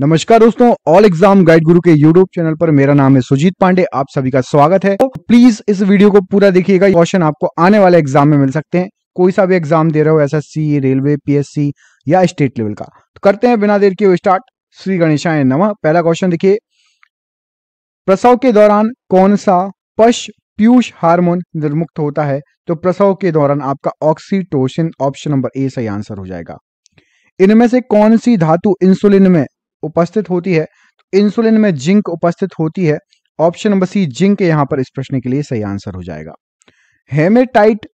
नमस्कार दोस्तों all exam guide गुरु के यूट्यूब चैनल पर मेरा नाम है सुजीत पांडे आप सभी का स्वागत है तो प्लीज इस वीडियो को पूरा देखिएगा क्वेश्चन आपको आने वाले एग्जाम में मिल सकते हैं कोई सा भी एग्जाम दे रहे हो एसएससी रेलवे पीएससी या स्टेट लेवल का तो करते हैं बिना देर के स्टार्ट श्री गणेशाय नमः पहला क्वेश्चन देखिए प्रसव के दौरान कौन सा पश पीयूष हार्मोन निर्मुक्त होता है तो प्रसव के दौरान आपका ऑक्सीटोशन ऑप्शन नंबर ए सही आंसर हो जाएगा इनमें से कौन सी धातु इंसुलिन में उपस्थित होती है इंसुलिन तो में जिंक उपस्थित होती है ऑप्शन नंबर सी जिंक यहां पर इस प्रश्न के लिए सही आंसर हो जाएगा हेमेटाइट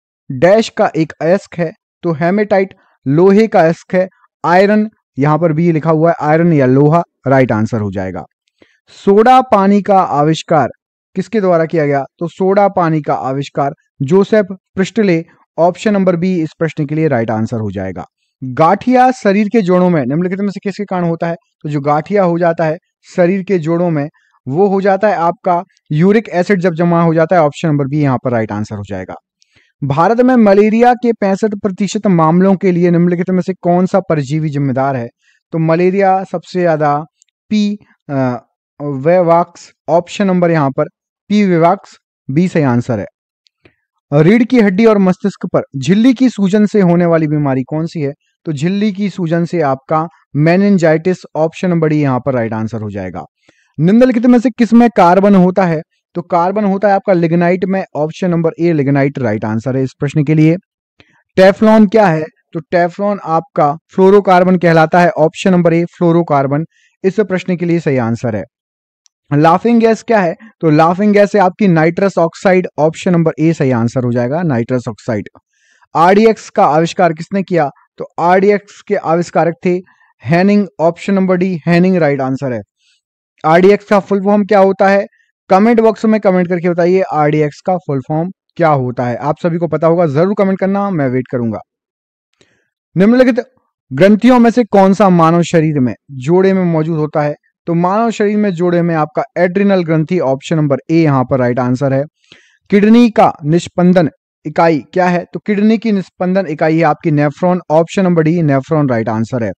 डैश का एक अयस्क है तो हेमेटाइट लोहे का अयस्क है आयरन यहां पर भी लिखा हुआ है आयरन या लोहा राइट आंसर हो जाएगा सोडा पानी का आविष्कार किसके द्वारा किया गया तो सोडा पानी का आविष्कार Joseph Priestley option number B इस प्रश्न के लिए राइट आंसर हो जाएगा गाठिया शरीर के जोड़ों में निम्नलिखित में से किसके कारण होता है तो जो गाठिया हो जाता है शरीर के जोड़ों में वो हो जाता है आपका यूरिक एसिड जब जमा हो जाता है ऑप्शन नंबर बी यहां पर राइट आंसर हो जाएगा भारत में मलेरिया के पैंसठ प्रतिशत मामलों के लिए निम्नलिखित में से कौन सा परजीवी जिम्मेदार है तो मलेरिया सबसे ज्यादा पी वेवाक्स ऑप्शन नंबर यहां पर पी वेवाक्स बी सही आंसर है रीढ़ की हड्डी और मस्तिष्क पर झिल्ली की सूजन से होने वाली बीमारी कौन सी है तो झिल्ली की सूजन से आपका मेनजाइटिस ऑप्शन नंबर यहां पर राइट आंसर हो जाएगा निम्नलिखित तो में से किस में कार्बन होता है तो कार्बन होता है आपका लिग्नाइट में option number A lignite right answer है इस प्रश्न के लिए टेफलॉन क्या है तो टेफलॉन आपका फ्लोरोकार्बन कहलाता है ऑप्शन नंबर ए फ्लोरोकार्बन इस प्रश्न के लिए सही आंसर है लाफिंग गैस क्या है तो लाफिंग गैस है आपकी nitrous oxide option number A सही आंसर हो जाएगा नाइट्रस ऑक्साइड आरडीएक्स का आविष्कार किसने किया तो आरडीएक्स के आविष्कारक थे Henning option number D Henning right answer है आरडीएक्स का फुल फॉर्म क्या होता है कमेंट बॉक्स में कमेंट करके बताइए आरडीएक्स का फुल फॉर्म क्या होता है आप सभी को पता होगा जरूर कमेंट करना मैं वेट करूंगा निम्नलिखित ग्रंथियों में से कौन सा मानव शरीर में जोड़े में मौजूद होता है तो मानव शरीर में जोड़े में आपका एड्रिनल ग्रंथी ऑप्शन नंबर ए यहां पर राइट आंसर है किडनी का निष्पंदन इकाई क्या है तो किडनी की निस्पंदन इकाई है आपकी nephron option number D nephron right answer है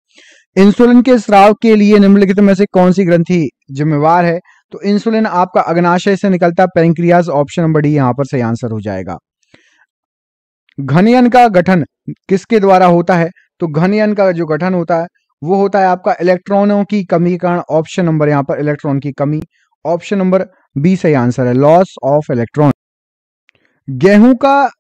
इंसुलिन के स्राव के लिए निम्नलिखित में से कौन सी ग्रंथि जिम्मेवार है तो इंसुलिन आपका अग्नाशय से निकलता पेंक्रियाज ऑप्शन नंबर डी यहां पर सही आंसर हो जाएगा घनयन का गठन किसके द्वारा होता है तो घनयन का जो गठन होता है वो होता है आपका इलेक्ट्रॉनों की कमी कारण ऑप्शन नंबर यहाँ पर इलेक्ट्रॉन की कमी ऑप्शन नंबर बी सही आंसर है लॉस ऑफ इलेक्ट्रॉन गेहूं का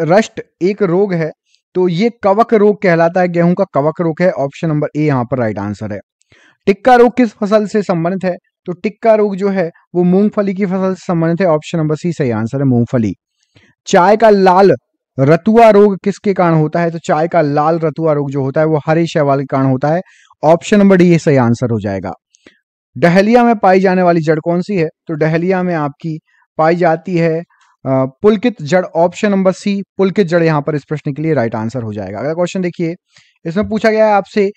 रष्ट एक रोग है तो ये कवक रोग कहलाता है गेहूं का कवक रोग है ऑप्शन नंबर ए यहाँ पर राइट आंसर है टिक्का रोग किस फसल से संबंधित है तो टिक्का रोग जो है वो मूंगफली की फसल से संबंधित है ऑप्शन नंबर सी सही आंसर है मूंगफली चाय का लाल रतुआ रोग किसके कारण होता है तो चाय का लाल रतुआ रोग जो होता है वो हरे शैवाल के कारण होता है ऑप्शन नंबर डी सही आंसर हो जाएगा डहलिया में पाई जाने वाली जड़ कौन सी है तो डहलिया में आपकी पाई जाती है पुलकित जड़ ऑप्शन नंबर सी पुलकित जड़ यहां पर इस प्रश्न के लिए राइट आंसर हो जाएगा अगला क्वेश्चन देखिए इसमें पूछा गया है आपसे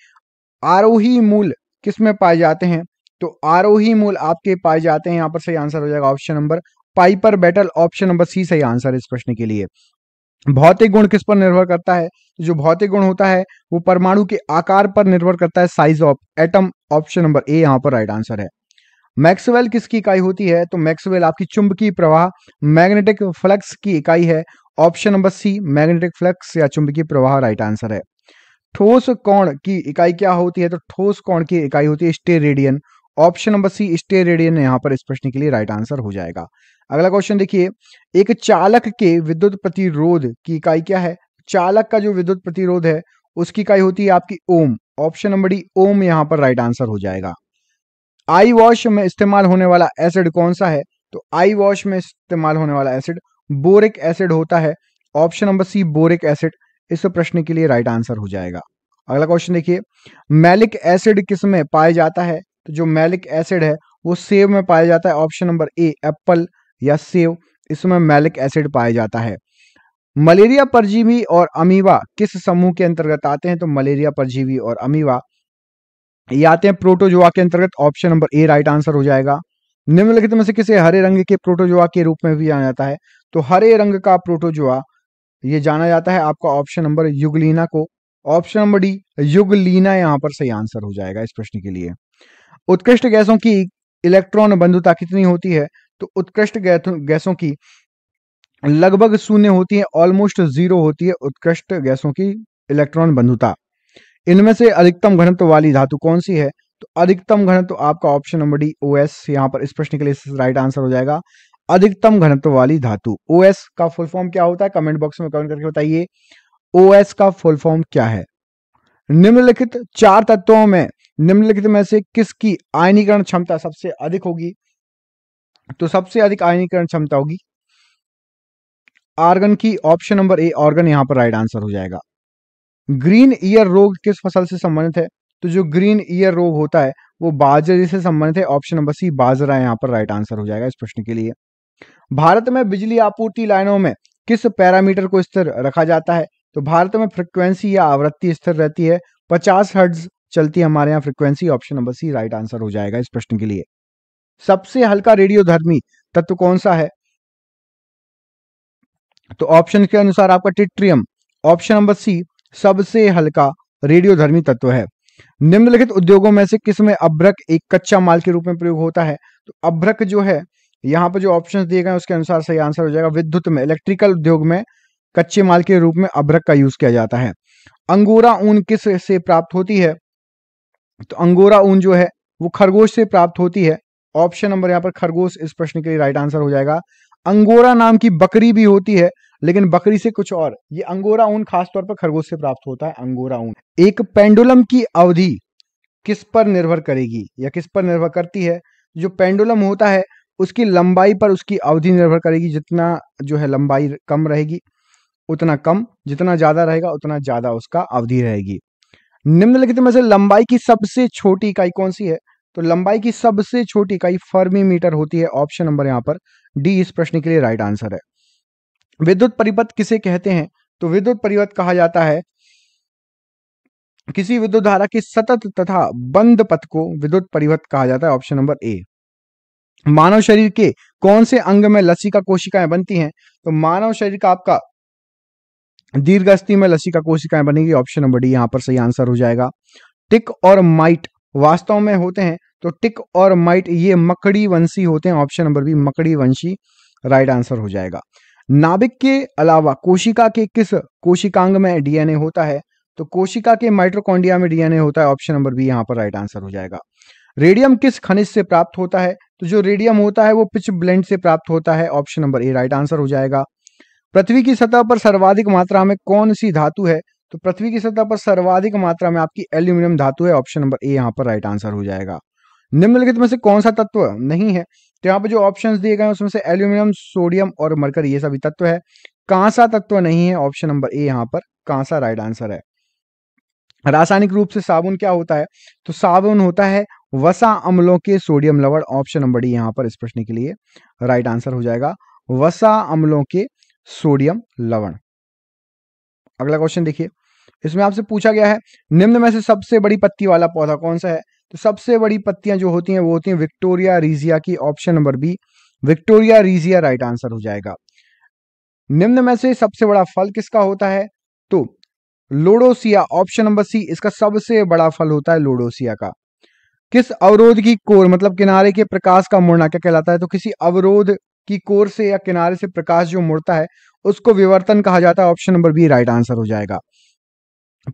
आरोही मूल किस में पाए जाते हैं तो आरोही मूल आपके पाए जाते हैं यहां पर सही आंसर हो जाएगा option number piper betle option number C सही आंसर इस प्रश्न के लिए भौतिक गुण किस पर निर्भर करता है जो भौतिक गुण होता है वो परमाणु के आकार पर निर्भर करता है size of atom option number A यहाँ पर राइट आंसर है मैक्सवेल किसकी इकाई होती है तो मैक्सवेल आपकी चुंबकीय प्रवाह मैग्नेटिक फ्लक्स की इकाई है option number C magnetic flux या चुंबकीय प्रवाह राइट आंसर है ठोस कोण की इकाई क्या होती है तो ठोस कोण की इकाई होती है steradian option number C steradian यहाँ पर इस प्रश्न के लिए राइट आंसर हो जाएगा अगला क्वेश्चन देखिए एक चालक के विद्युत प्रतिरोध की इकाई क्या है चालक का जो विद्युत प्रतिरोध है उसकी इकाई होती है आपकी ohm option number D ohm यहाँ पर राइट आंसर हो जाएगा आई वॉश में इस्तेमाल होने वाला एसिड कौन सा है तो आई वॉश में इस्तेमाल होने वाला एसिड बोरिक एसिड होता है option number C boric acid इस प्रश्न के लिए राइट आंसर हो जाएगा अगला क्वेश्चन देखिए मैलिक एसिड किस में पाया जाता है तो जो मैलिक एसिड है वो सेव में पाया जाता है ऑप्शन नंबर ए एप्पल या सेब इसमें मैलिक एसिड पाया जाता है मलेरिया परजीवी और अमीवा किस समूह के अंतर्गत आते हैं तो मलेरिया परजीवी और अमीवा ये आते हैं प्रोटोजोआ के अंतर्गत option number A right answer हो जाएगा निम्नलिखित में से किसे हरे रंग के प्रोटोजोआ के रूप में भी जाना जाता है तो हरे रंग का प्रोटोजोआ ये जाना जाता है आपका ऑप्शन नंबर युगलीना को ऑप्शन नंबर डी युगलीना यहाँ पर सही आंसर हो जाएगा इस प्रश्न के लिए उत्कृष्ट गैसों की इलेक्ट्रॉन बंधुता कितनी होती है तो उत्कृष्ट गैसों की लगभग शून्य होती है ऑलमोस्ट जीरो होती है उत्कृष्ट गैसों की इलेक्ट्रॉन बंधुता इनमें से अधिकतम घनत्व वाली धातु कौन सी है तो अधिकतम घनत्व आपका option number D O S यहाँ पर इस प्रश्न के लिए राइट आंसर हो जाएगा अधिकतम घनत्व वाली धातु ओ एस का फुल फॉर्म क्या होता है कमेंट बॉक्स में कमेंट करके बताइए ओ एस का फुल फॉर्म क्या है निम्नलिखित चार तत्वों में निम्नलिखित में से किसकी आयनीकरण क्षमता सबसे अधिक होगी तो सबसे अधिक आयनीकरण क्षमता होगी आर्गन की ऑप्शन नंबर ए ऑर्गन यहां पर राइट आंसर हो जाएगा ग्रीन ईयर रोग किस फसल से संबंधित है तो जो ग्रीन ईयर रोग होता है वो बाजरे से संबंधित है ऑप्शन नंबर सी बाजरा यहाँ पर राइट आंसर हो जाएगा इस प्रश्न के लिए भारत में बिजली आपूर्ति लाइनों में किस पैरामीटर को स्थिर रखा जाता है तो भारत में फ्रिक्वेंसी या आवृत्ति स्थिर रहती है पचास हर्ट्ज चलती है हमारे यहाँ frequency option number C right answer हो जाएगा इस प्रश्न के लिए सबसे हल्का रेडियोधर्मी तत्व कौन सा है तो ऑप्शन के अनुसार आपका टिट्रियम ऑप्शन नंबर सी सबसे हल्का रेडियोधर्मी तत्व है निम्नलिखित उद्योगों में से किस में अभ्रक एक कच्चा माल के रूप में प्रयोग होता है तो अभ्रक जो है यहाँ पर जो ऑप्शन दिए गए उसके अनुसार सही आंसर हो जाएगा विद्युत में इलेक्ट्रिकल उद्योग में कच्चे माल के रूप में अभ्रक का यूज किया जाता है अंगोरा ऊन किस से प्राप्त होती है तो अंगोरा ऊन जो है वो खरगोश से प्राप्त होती है ऑप्शन नंबर यहाँ पर खरगोश इस प्रश्न के लिए राइट आंसर हो जाएगा अंगोरा नाम की बकरी भी होती है लेकिन बकरी से कुछ और ये अंगोरा ऊन खासतौर पर खरगोश से प्राप्त होता है अंगोरा ऊन एक पेंडुलम की अवधि किस पर निर्भर करेगी या किस पर निर्भर करती है जो पेंडुलम होता है उसकी लंबाई पर उसकी अवधि निर्भर करेगी जितना जो है लंबाई कम रहेगी उतना कम जितना ज्यादा रहेगा उतना ज्यादा उसका अवधि रहेगी निम्नलिखित में से लंबाई की सबसे छोटी इकाई कौन सी है तो लंबाई की सबसे छोटी इकाई फर्मी मीटर होती है ऑप्शन नंबर यहाँ पर डी इस प्रश्न के लिए राइट आंसर है विद्युत परिपथ किसे कहते हैं तो विद्युत परिपथ कहा जाता है किसी विद्युत धारा की सतत तथा बंद पथ को विद्युत परिपथ कहा जाता है ऑप्शन नंबर ए मानव शरीर के कौन से अंग में लसिका कोशिकाएं बनती हैं तो मानव शरीर का आपका दीर्घ अस्थि में लसिका कोशिकाएं बनेगी ऑप्शन नंबर डी यहां पर सही आंसर हो जाएगा टिक और माइट वास्तव में होते हैं तो टिक और माइट ये मकड़ी वंशी होते हैं ऑप्शन नंबर बी मकड़ी वंशी राइट आंसर हो जाएगा नाभिक के अलावा कोशिका के किस कोशिकांग में डीएनए होता है तो कोशिका के माइट्रोकॉन्डिया में डीएनए होता है ऑप्शन नंबर बी यहाँ पर राइट आंसर हो जाएगा रेडियम किस खनिज से प्राप्त होता है तो जो रेडियम होता है वो पिच ब्लेंड से प्राप्त होता है option number A right answer हो जाएगा पृथ्वी की सतह पर सर्वाधिक मात्रा में कौन सी धातु है तो पृथ्वी की सतह पर सर्वाधिक मात्रा में आपकी एल्यूमिनियम धातु है ऑप्शन नंबर ए यहाँ पर राइट आंसर हो जाएगा निम्नलिखित में से कौन सा तत्व नहीं है तो यहाँ पर जो ऑप्शन दिए गए उसमें से एल्यूमिनियम सोडियम और मरकर ये सभी तत्व है कांसा तत्व नहीं है ऑप्शन नंबर ए यहाँ पर कांसा राइट आंसर है रासायनिक रूप से साबुन क्या होता है तो साबुन होता है वसा अम्लों के सोडियम लवण ऑप्शन नंबर डी यहाँ पर इस प्रश्न के लिए राइट आंसर हो जाएगा वसा अम्लों के सोडियम लवण अगला क्वेश्चन देखिए इसमें आपसे पूछा गया है निम्न में से सबसे बड़ी पत्ती वाला पौधा कौन सा है तो सबसे बड़ी पत्तियां जो होती हैं वो होती हैं विक्टोरिया रीजिया की option number B Victoria regia right answer हो जाएगा निम्न में से सबसे बड़ा फल किसका होता है तो लोडोसिया ऑप्शन नंबर सी इसका सबसे बड़ा फल होता है लोडोसिया का किस अवरोध की कोर मतलब किनारे के प्रकाश का मुड़ना क्या कहलाता है तो किसी अवरोध की कोर से या किनारे से प्रकाश जो मुड़ता है उसको विवर्तन कहा जाता है option number B right answer हो जाएगा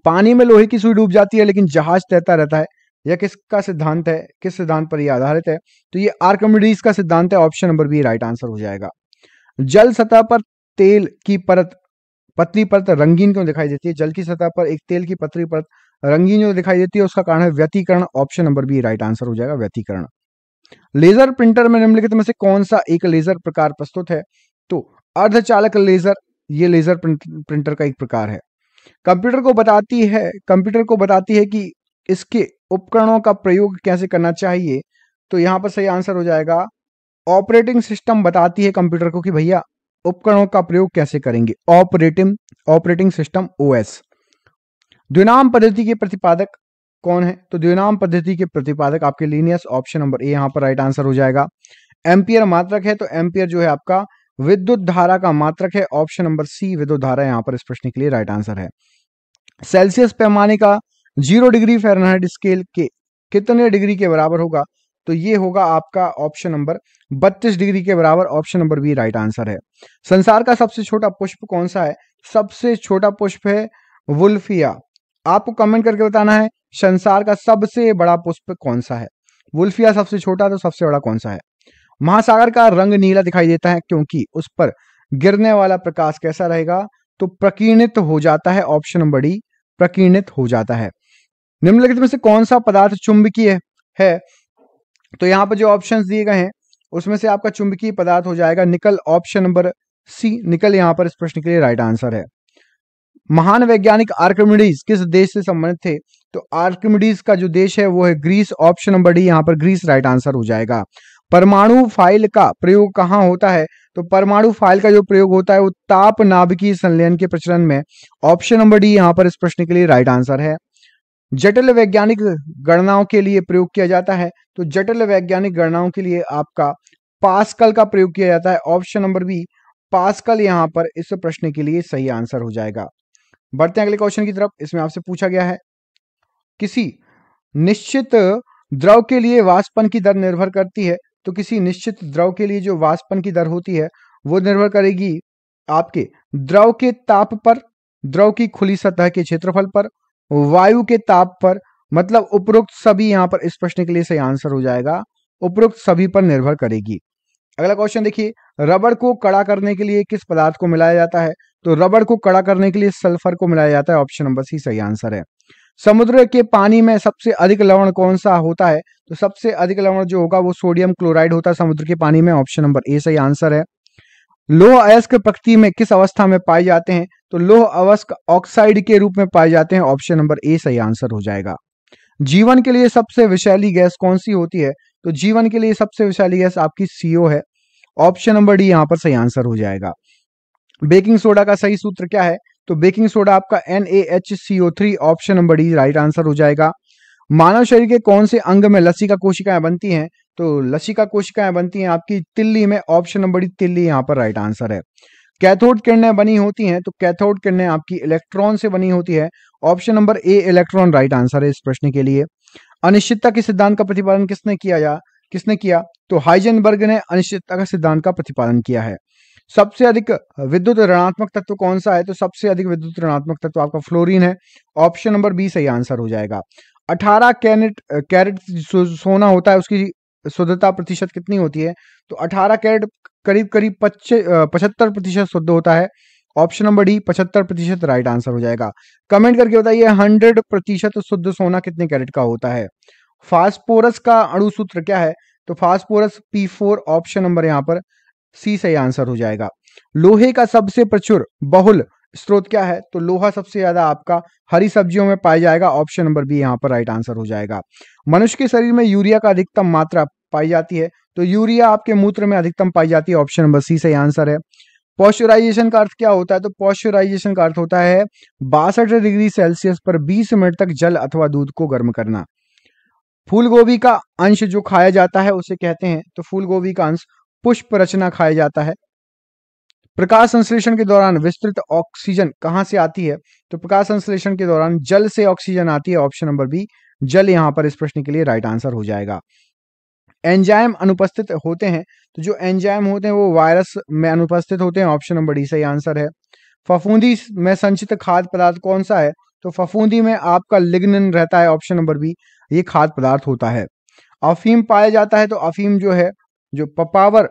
पानी में लोहे की सुई डूब जाती है लेकिन जहाज तैरता रहता है या किसका सिद्धांत है किस सिद्धांत पर यह आधारित है तो ये आर्कमिडीज का सिद्धांत है option number B right answer हो जाएगा जल सतह पर तेल की परत पतली परत रंगीन क्यों दिखाई देती है जल की सतह पर एक तेल की पतली परत रंगीन जो दिखाई देती है उसका कारण है व्यतीकरण option number B right answer हो जाएगा व्यतीकरण लेजर प्रिंटर में निम्नलिखित में से कौन सा एक लेजर प्रकार प्रस्तुत है तो अर्धचालक लेजर ये लेजर प्रिंटर का एक प्रकार है कंप्यूटर को बताती है कंप्यूटर को बताती है कि इसके उपकरणों का प्रयोग कैसे करना चाहिए तो यहाँ पर सही आंसर हो जाएगा ऑपरेटिंग सिस्टम बताती है कंप्यूटर को कि भैया उपकरणों का प्रयोग कैसे करेंगे ऑपरेटिंग ऑपरेटिंग सिस्टम ओएस द्विनाम पद्धति के प्रतिपादक कौन है तो द्विनाम पद्धति के प्रतिपादक आपके लीनियस ऑप्शन नंबर ए यहाँ पर राइट आंसर हो जाएगा एम्पियर मात्रक है तो एम्पियर जो है आपका विद्युत धारा का मात्रक है ऑप्शन नंबर सी विद्युत धारा यहाँ पर इस प्रश्न के लिए राइट आंसर है सेल्सियस पैमाने का जीरो डिग्री फेरनहाइट स्केल के कितने डिग्री के बराबर होगा तो ये होगा आपका ऑप्शन नंबर 32 डिग्री के बराबर option number B right answer है संसार का सबसे छोटा पुष्प कौन सा है सबसे छोटा पुष्प है वुल्फिया आपको कमेंट करके बताना है संसार का सबसे बड़ा पुष्प कौन सा है वुल्फिया सबसे छोटा तो सबसे बड़ा कौन सा है महासागर का रंग नीला दिखाई देता है क्योंकि उस पर गिरने वाला प्रकाश कैसा रहेगा तो प्रकीर्णित हो जाता है ऑप्शन नंबर डी प्रकीर्णित हो जाता है निम्नलिखित में से कौन सा पदार्थ चुंबकीय है, है तो यहाँ पर जो ऑप्शन दिए गए हैं उसमें से आपका चुंबकीय पदार्थ हो जाएगा निकल ऑप्शन नंबर सी निकल यहाँ पर इस प्रश्न के लिए राइट आंसर है महान वैज्ञानिक आर्कमिडीज किस देश से संबंधित थे तो आर्कमिडीज का जो देश है वो है ग्रीस ऑप्शन नंबर डी यहाँ पर ग्रीस राइट आंसर हो जाएगा परमाणु फाइल का प्रयोग कहाँ होता है तो परमाणु फाइल का जो प्रयोग होता है वो ताप नाभिकीय संलयन के प्रचलन में ऑप्शन नंबर डी यहाँ पर इस प्रश्न के लिए राइट आंसर है जटिल वैज्ञानिक गणनाओं के लिए प्रयोग किया जाता है तो जटिल वैज्ञानिक गणनाओं के लिए आपका पास्कल का प्रयोग किया जाता है ऑप्शन नंबर बी पास्कल यहां पर इस प्रश्न के लिए सही आंसर हो जाएगा बढ़ते हैं अगले क्वेश्चन की तरफ इसमें आपसे पूछा गया है किसी निश्चित द्रव के लिए वाष्पन की दर निर्भर करती है तो किसी निश्चित द्रव के लिए जो वाष्पन की दर होती है वो निर्भर करेगी आपके द्रव के ताप पर द्रव की खुली सतह के क्षेत्रफल पर वायु के ताप पर मतलब उपरोक्त सभी यहां पर के लिए सही आंसर हो जाएगा उपरोक्त सभी पर निर्भर करेगी अगला क्वेश्चन देखिए रबड़ को कड़ा करने के लिए किस पदार्थ को मिलाया जाता है तो रबड़ को कड़ा करने के लिए सल्फर को मिलाया जाता है ऑप्शन नंबर सी सही आंसर है समुद्र के पानी में सबसे अधिक लवण कौन सा होता है तो सबसे अधिक लवण जो होगा वो सोडियम क्लोराइड होता है समुद्र के पानी में ऑप्शन नंबर ए सही आंसर है लोह अयस्क प्रकृति में किस अवस्था में पाए जाते हैं तो लोह अवस्क ऑक्साइड के रूप में पाए जाते हैं ऑप्शन नंबर ए सही आंसर हो जाएगा जीवन के लिए सबसे विशैली गैस कौन सी होती है तो जीवन के लिए सबसे विशैली गैस आपकी सीओ है ऑप्शन नंबर डी यहां पर सही आंसर हो जाएगा बेकिंग सोडा का सही सूत्र क्या है तो बेकिंग सोडा आपका N A H C O three option number D right answer हो जाएगा मानव शरीर के कौन से अंग में लसी का कोशिकाएं बनती हैं तो लसी का कोशिकाएं बनती हैं आपकी तिल्ली में ऑप्शन नंबर डी तिल्ली यहां पर राइट आंसर है कैथोड किरणें बनी होती हैं तो कैथोड किरणें आपकी इलेक्ट्रॉन से बनी होती है option number A electron right answer है इस प्रश्न के लिए अनिश्चितता के सिद्धांत का प्रतिपादन किसने किया या किसने किया तो हाइजनबर्ग ने अनिश्चितता का सिद्धांत का प्रतिपादन किया है सबसे अधिक विद्युत ऋणात्मक तत्व कौन सा है तो सबसे अधिक विद्युत ऋणात्मक तत्व आपका फ्लोरीन है ऑप्शन नंबर बी सही आंसर हो जाएगा अठारह कैरेट कैरेट सोना होता है उसकी शुद्धता प्रतिशत कितनी होती है तो 18 कैरेट करीब करीब पचहत्तर प्रतिशत शुद्ध होता है ऑप्शन नंबर डी पचहत्तर प्रतिशत राइट आंसर हो जाएगा कमेंट करके बताइए हंड्रेड प्रतिशत शुद्ध सोना कितने कैरेट का होता है फास्पोरस का अणुसूत्र क्या है तो phosphorus P four option number यहाँ पर सी सही आंसर हो जाएगा लोहे का सबसे प्रचुर बहुल स्रोत क्या है तो लोहा सबसे ज्यादा आपका हरी सब्जियों में पाया जाएगा ऑप्शन नंबर बी यहाँ पर राइट आंसर हो जाएगा मनुष्य के शरीर में यूरिया का अधिकतम मात्रा पाई जाती है तो यूरिया आपके मूत्र में अधिकतम पाई जाती है ऑप्शन नंबर सी सही आंसर है पॉस्चराइजेशन का अर्थ क्या होता है तो पॉस्चराइजेशन का अर्थ होता है बासठ डिग्री सेल्सियस पर 20 मिनट तक जल अथवा दूध को गर्म करना फूल का अंश जो खाया जाता है उसे कहते हैं तो फूल का अंश पुष्प रचना खाया जाता है प्रकाश संश्लेषण के दौरान विस्तृत ऑक्सीजन कहां से आती है तो प्रकाश संश्लेषण के दौरान जल से ऑक्सीजन आती है ऑप्शन नंबर बी जल यहां पर इस प्रश्न के लिए राइट आंसर हो जाएगा एंजाइम अनुपस्थित होते हैं तो जो एंजाइम होते हैं वो वायरस में अनुपस्थित होते हैं ऑप्शन नंबर डी सही आंसर है फफूंदी में संचित खाद्य पदार्थ कौन सा है तो फफूंदी में आपका लिग्निन रहता है ऑप्शन नंबर बी ये खाद्य पदार्थ होता है अफीम पाया जाता है तो अफीम जो है जो पपावर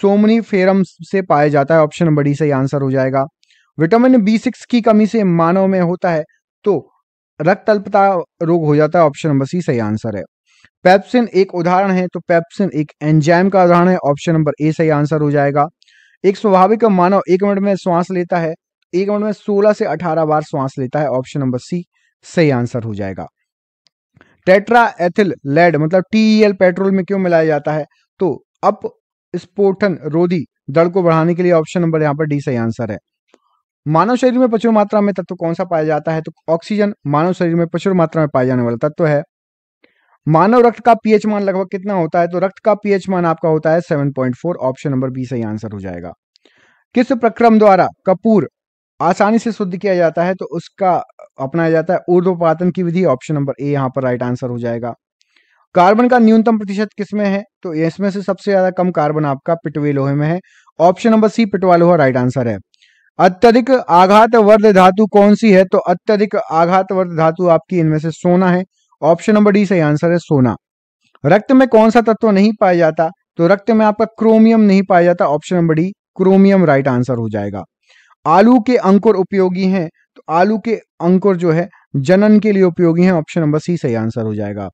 सोमनी फेरम से पाया जाता है ऑप्शन नंबर डी सही आंसर हो जाएगा विटामिन बी सिक्स की कमी से मानव में होता है तो रक्त अल्पता रोग हो जाता है ऑप्शन नंबर सी सही आंसर है पेप्सिन एक उदाहरण है तो पेप्सिन एक एंजाइम का उदाहरण है ऑप्शन नंबर ए सही आंसर हो जाएगा एक स्वाभाविक मानव एक मिनट में श्वास लेता है एक मिनट में 16 से 18 बार श्वास लेता है ऑप्शन नंबर सी सही आंसर हो जाएगा टेट्रा एथिल लेड मतलब टीईएल पेट्रोल में क्यों मिलाया जाता है तो अप स्पोटन रोधी दल को बढ़ाने के लिए ऑप्शन नंबर यहां पर डी सही आंसर है मानव शरीर में प्रचुर मात्रा में तत्व कौन सा पाया जाता है तो ऑक्सीजन मानव शरीर में प्रचुर मात्रा में पाया जाने वाला तत्व है मानव रक्त का पीएच मान लगभग कितना होता है तो रक्त का पीएच मान आपका होता है 7.4 ऑप्शन नंबर बी सही आंसर हो जाएगा किस प्रक्रम द्वारा कपूर आसानी से शुद्ध किया जाता है तो उसका अपनाया जाता है ऊर्ध्वपातन की विधि ऑप्शन नंबर ए यहाँ पर राइट आंसर हो जाएगा कार्बन का न्यूनतम प्रतिशत किसमें है तो इसमें से सबसे ज्यादा कम कार्बन आपका पिटवे लोहे में है ऑप्शन नंबर सी पिटवा लोहा राइट आंसर है अत्यधिक आघात वर्ध धातु कौन सी है तो अत्यधिक आघात वर्ध धातु आपकी इनमें से सोना है ऑप्शन नंबर डी सही आंसर है सोना रक्त में कौन सा तत्व नहीं पाया जाता तो रक्त में आपका क्रोमियम नहीं पाया जाता option number D chromium right answer हो जाएगा आलू के अंकुर उपयोगी हैं तो आलू के अंकुर जो है जनन के लिए उपयोगी हैं ऑप्शन नंबर सी सही आंसर हो जाएगा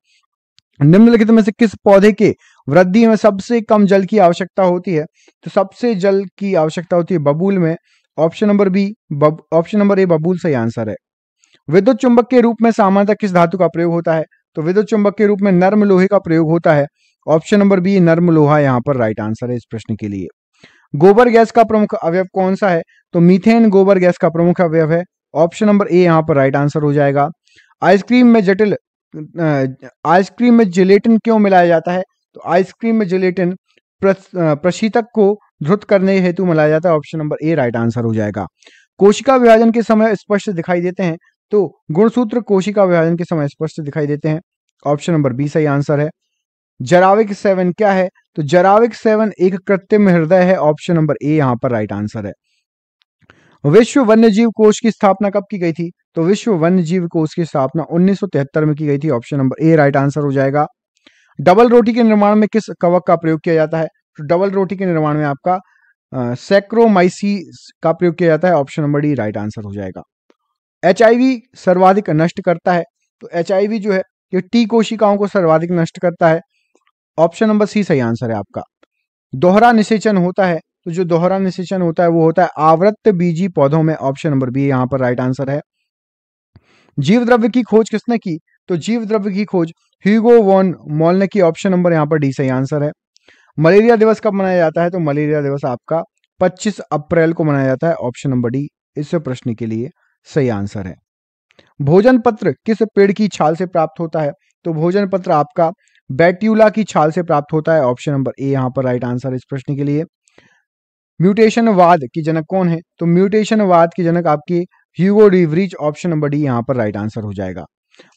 निम्नलिखित में से किस पौधे के वृद्धि में सबसे कम जल की आवश्यकता होती है तो सबसे जल की आवश्यकता होती है बबूल में option number B option number A बबूल सही आंसर है विद्युत चुंबक के रूप में सामान्यतः किस धातु का प्रयोग होता है तो विद्युत चुंबक के रूप में नर्म लोहे का प्रयोग होता है ऑप्शन नंबर बी नर्म लोहा यहाँ पर राइट आंसर है इस प्रश्न के लिए गोबर गैस का प्रमुख अवयव कौन सा है तो मीथेन गोबर गैस का प्रमुख अवयव है ऑप्शन नंबर ए यहाँ पर राइट आंसर हो जाएगा आइसक्रीम में जटिल आइसक्रीम में जिलेटिन क्यों मिलाया जाता है तो आइसक्रीम में जिलेटिन प्रशीतक को ध्रुत करने हेतु मिलाया जाता है option number A right answer हो जाएगा कोशिका विभाजन के समय स्पष्ट दिखाई देते हैं तो गुणसूत्र कोशिका विभाजन के समय स्पष्ट दिखाई देते हैं ऑप्शन नंबर बी सही आंसर है जरावेक सेवन क्या है तो जराविक सेवन एक कृत्रिम हृदय है ऑप्शन नंबर ए यहां पर राइट आंसर है विश्व वन्य जीव कोष की स्थापना कब की गई थी तो विश्व वन्य जीव कोष की स्थापना 1973 में की गई थी option number A right answer हो जाएगा डबल रोटी के निर्माण में किस कवक का प्रयोग किया जाता है तो डबल रोटी के निर्माण में आपका सेक्रोमाइसी का प्रयोग किया जाता है option number D right answer हो जाएगा एच सर्वाधिक नष्ट करता है तो एच जो है ये टी कोशिकाओं को सर्वाधिक नष्ट करता है ऑप्शन नंबर सी सही आंसर है आपका दोहरा निषेचन होता है तो जो दोहरा निषेचन होता है वो होता है आवृत्त बीजी पौधों में ऑप्शन नंबर बी यहां पर राइट आंसर है जीव द्रव्य की खोज किसने की तो जीव द्रव्य की खोज ह्यूगो वॉन मॉल ने की ऑप्शन नंबर यहाँ पर डी सही आंसर है मलेरिया दिवस कब मनाया जाता है तो मलेरिया दिवस आपका 25 अप्रैल को मनाया जाता है ऑप्शन नंबर डी इस प्रश्न के लिए सही आंसर है भोजन पत्र किस पेड़ की छाल से प्राप्त होता है तो भोजन पत्र आपका बैट्यूला की छाल से प्राप्त होता है ऑप्शन नंबर ए यहां पर राइट आंसर इस प्रश्न के लिए वाद की जनक कौन है तो वाद की जनक आपकी Hugo Vries option number D यहां पर राइट आंसर हो जाएगा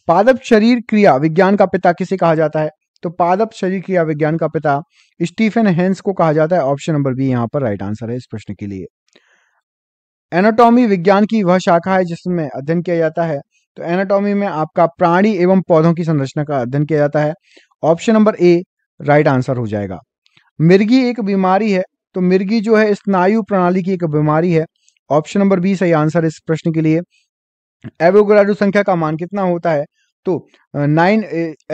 पादप शरीर क्रिया विज्ञान का पिता किसे कहा जाता है तो पादप शरीर क्रिया विज्ञान का पिता स्टीफन हेंस को कहा जाता है ऑप्शन नंबर बी यहाँ पर राइट आंसर है इस प्रश्न के लिए एनाटॉमी विज्ञान की वह शाखा है जिसमें अध्ययन किया जाता है तो एनाटॉमी में आपका प्राणी एवं पौधों की संरचना का अध्ययन किया जाता है option number A right answer हो जाएगा मिर्गी एक बीमारी है तो मिर्गी जो है स्नायु प्रणाली की एक बीमारी है ऑप्शन नंबर बी सही आंसर इस प्रश्न के लिए एवोग्राडो संख्या का मान कितना होता है तो नाइन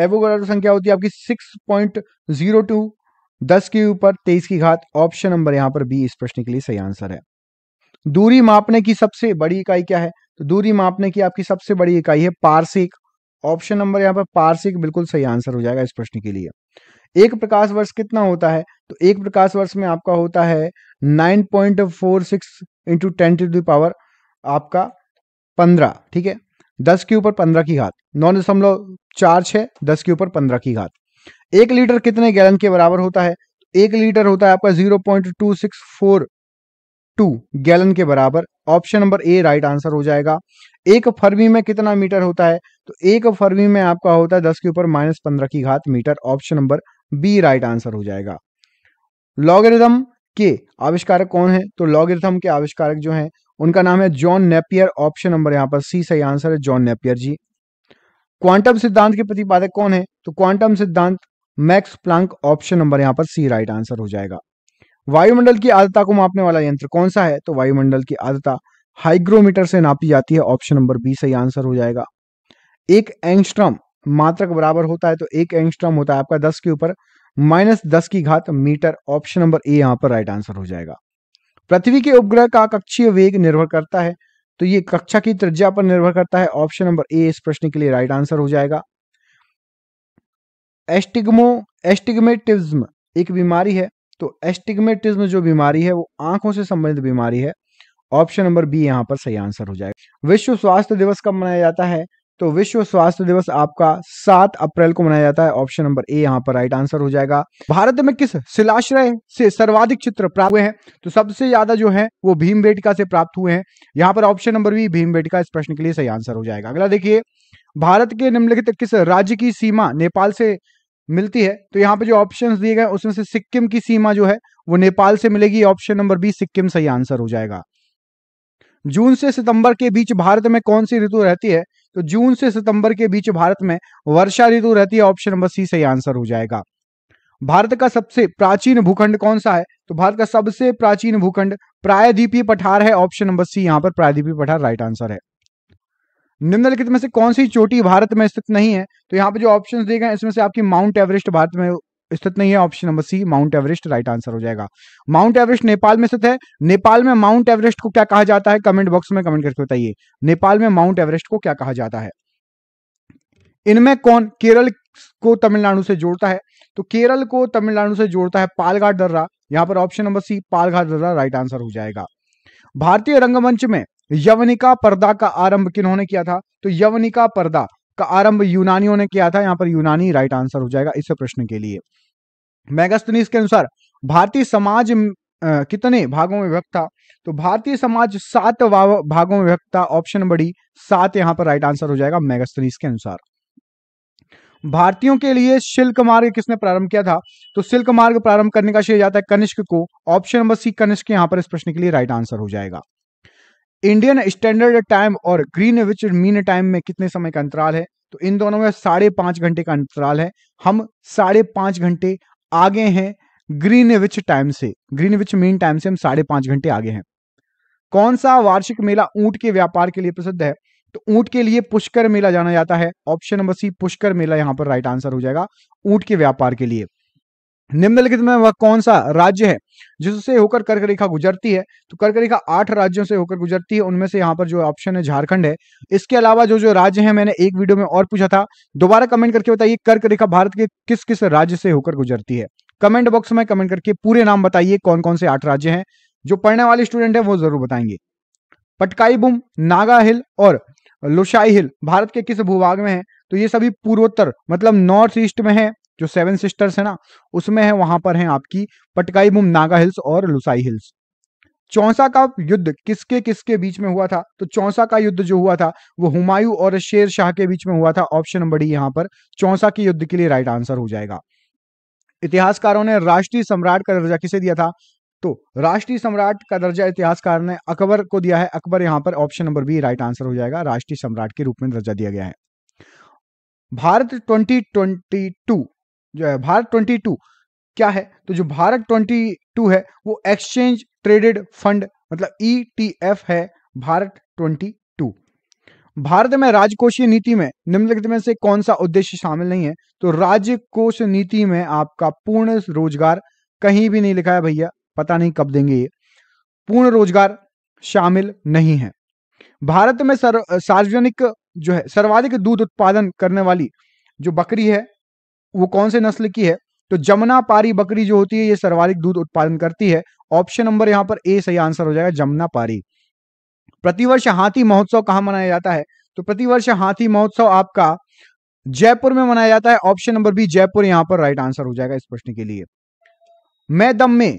एवोग्राडो संख्या होती है आपकी सिक्स पॉइंट जीरो टू दस के ऊपर तेईस की घात ऑप्शन नंबर यहाँ पर बी इस प्रश्न के लिए सही आंसर है दूरी मापने की सबसे बड़ी इकाई क्या है तो दूरी मापने की आपकी सबसे बड़ी इकाई है पार्सिक ऑप्शन नंबर यहाँ पर पार्सिक बिल्कुल सही आंसर हो जाएगा इस प्रश्न के लिए एक प्रकाश वर्ष कितना होता है तो एक प्रकाश वर्ष में आपका होता है nine point four six into ten to power आपका पंद्रह ठीक है दस के ऊपर पंद्रह की घात नौ दशमलव चार छः दस के ऊपर पंद्रह की घात एक लीटर कितने गैलन के बराबर होता है एक लीटर होता है आपका zero point two six four two gallon के बराबर option number A right answer हो जाएगा एक फरवी में कितना मीटर होता है तो एक फरवी में आपका होता है दस के ऊपर माइनस पंद्रह की घात metre option number B right answer हो जाएगा लॉगरिथम के आविष्कारक कौन है तो लॉगरिथम के आविष्कारक जो है उनका नाम है जॉन नेपियर ऑप्शन नंबर यहाँ पर सी सही आंसर है जॉन नेपियर जी क्वांटम सिद्धांत के प्रतिपादक कौन है तो क्वांटम सिद्धांत मैक्स प्लांक ऑप्शन नंबर यहाँ पर सी राइट आंसर हो जाएगा वायुमंडल की आदता को मापने वाला यंत्र कौन सा है तो वायुमंडल की आदता हाइग्रोमीटर से नापी जाती है ऑप्शन नंबर बी सही आंसर हो जाएगा एक एंगस्ट्रम मात्रक बराबर होता है तो एक एंगस्ट्रम होता है आपका दस के ऊपर माइनस दस की घात मीटर ऑप्शन नंबर ए यहां पर राइट आंसर हो जाएगा पृथ्वी के उपग्रह का कक्षीय वेग निर्भर करता है तो ये कक्षा की त्रिज्या पर निर्भर करता है ऑप्शन नंबर ए इस प्रश्न के लिए राइट आंसर हो जाएगा एस्टिग्मो एस्टिग्मेटिज्म एक बीमारी है तो एस्टिग्मेटिज्म जो बीमारी है वो आंखों से संबंधित बीमारी है ऑप्शन नंबर बी यहाँ पर सही आंसर हो जाएगा विश्व स्वास्थ्य दिवस कब मनाया जाता है तो विश्व स्वास्थ्य दिवस आपका 7 अप्रैल को मनाया जाता है ऑप्शन नंबर ए यहाँ पर राइट आंसर हो जाएगा भारत में किस शिलाश्रय से सर्वाधिक चित्र प्राप्त हुए हैं तो सबसे ज्यादा जो है वो भीमबेटका से प्राप्त हुए हैं यहाँ पर ऑप्शन नंबर बी भीमबेटका इस प्रश्न के लिए सही आंसर हो जाएगा अगला देखिए भारत के निम्नलिखित किस राज्य की सीमा नेपाल से मिलती है तो यहाँ पे जो ऑप्शन दिए गए उसमें से सिक्किम की सीमा जो है वो नेपाल से मिलेगी ऑप्शन नंबर बी सिक्किम सही आंसर हो जाएगा जून से सितंबर के बीच भारत में कौन सी ऋतु रहती है तो जून से सितंबर के बीच भारत में वर्षा ऋतु रहती है ऑप्शन नंबर सी सही आंसर हो जाएगा भारत का सबसे प्राचीन भूखंड कौन सा है तो भारत का सबसे प्राचीन भूखंड प्रायद्वीपीय पठार है ऑप्शन नंबर सी यहाँ पर प्रायद्वीपीय पठार राइट आंसर है निम्नलिखित में से कौन सी चोटी भारत में स्थित नहीं है तो यहाँ पे जो ऑप्शन दिए गए इसमें से आपकी माउंट एवरेस्ट भारत में स्थित नहीं है option number C Mount Everest right answer हो जाएगा माउंट एवरेस्ट नेपाल में स्थित है नेपाल में माउंट एवरेस्ट को क्या कहा जाता है कमेंट बॉक्स में कमेंट करके बताइए नेपाल में माउंट एवरेस्ट को क्या कहा जाता है इनमें कौन केरल को तमिलनाडु से जोड़ता है तो केरल को तमिलनाडु से जोड़ता है पालघाट दर्रा यहाँ पर ऑप्शन नंबर सी पालघाट दर्रा राइट आंसर हो जाएगा भारतीय रंगमंच में यवनिका पर्दा का आरंभ किन्होंने किया था तो यवनिका पर्दा का आरंभ यूनानियों ने किया था यहां पर यूनानी राइट आंसर हो जाएगा इस प्रश्न के लिए मैगस्तनीस के अनुसार भारतीय समाज कितने भागों में विभक्त था तो भारतीय समाज सात भागों में विभक्त था ऑप्शन नंबर डी सात यहां पर राइट आंसर हो जाएगा मैगस्तनीस के अनुसार भारतीयों के लिए शिल्क मार्ग किसने प्रारंभ किया था तो शिल्क मार्ग प्रारंभ करने का श्रेय जाता है कनिष्क को ऑप्शन नंबर सी कनिष्क यहां पर इस प्रश्न के लिए राइट आंसर हो जाएगा इंडियन स्टैंडर्ड टाइम और ग्रीन विच मीन टाइम में कितने समय का अंतराल है तो इन दोनों में साढ़े पांच घंटे का अंतराल है हम साढ़े पांच घंटे आगे हैं ग्रीन विच टाइम से ग्रीन विच मीन टाइम से हम साढ़े पांच घंटे आगे हैं कौन सा वार्षिक मेला ऊंट के व्यापार के लिए प्रसिद्ध है तो ऊंट के लिए पुष्कर मेला जाना जाता है ऑप्शन नंबर सी पुष्कर मेला यहां पर राइट आंसर हो जाएगा ऊंट के व्यापार के लिए निम्नलिखित में वह कौन सा राज्य है जिससे होकर कर्क रेखा गुजरती है तो कर्क रेखा आठ राज्यों से होकर गुजरती है उनमें से यहाँ पर जो ऑप्शन है झारखंड है इसके अलावा जो जो राज्य हैं मैंने एक वीडियो में और पूछा था दोबारा कमेंट करके बताइए कर्क रेखा भारत के किस किस राज्य से होकर गुजरती है कमेंट बॉक्स में कमेंट करके पूरे नाम बताइए कौन कौन से आठ राज्य हैं जो पढ़ने वाले स्टूडेंट है वो जरूर बताएंगे पटकाई बुम नागा हिल और लोशाई हिल भारत के किस भूभाग में है तो ये सभी पूर्वोत्तर मतलब नॉर्थ ईस्ट में है जो सेवन सिस्टर्स है ना उसमें है वहां पर है आपकी पटकाई बुम नागा हिल्स और लुसाई हिल्स चौसा का युद्ध किसके किसके बीच में हुआ था तो चौसा का युद्ध जो हुआ था वो हुमायूं और शेर शाह के बीच में हुआ था ऑप्शन नंबर डी यहाँ पर चौसा के युद्ध के लिए राइट आंसर हो जाएगा इतिहासकारों ने राष्ट्रीय सम्राट का दर्जा किसे दिया था तो राष्ट्रीय सम्राट का दर्जा इतिहासकार ने अकबर को दिया है अकबर यहाँ पर option number B right answer हो जाएगा राष्ट्रीय सम्राट के रूप में दर्जा दिया गया है भारत 2022 जो है भारत ट्वेंटी टू क्या है तो जो भारत ट्वेंटी टू है वो एक्सचेंज ट्रेडेड फंड मतलब ई e है भारत ट्वेंटी टू भारत में राजकोषीय नीति में निम्नलिखित में से कौन सा उद्देश्य शामिल नहीं है तो राजकोष नीति में आपका पूर्ण रोजगार कहीं भी नहीं लिखा है भैया पता नहीं कब देंगे ये पूर्ण रोजगार शामिल नहीं है भारत में सार्वजनिक जो है सर्वाधिक दूध उत्पादन करने वाली जो बकरी है वो कौन से नस्ल की है तो जमुना पारी बकरी जो होती है ये सर्वाधिक दूध उत्पादन करती है ऑप्शन नंबर यहाँ पर ए सही आंसर हो जाएगा जमुना पारी प्रतिवर्ष हाथी महोत्सव कहाँ मनाया जाता है तो प्रतिवर्ष हाथी महोत्सव आपका जयपुर में मनाया जाता है ऑप्शन नंबर बी जयपुर यहाँ पर राइट आंसर हो जाएगा इस प्रश्न के लिए मैं दम में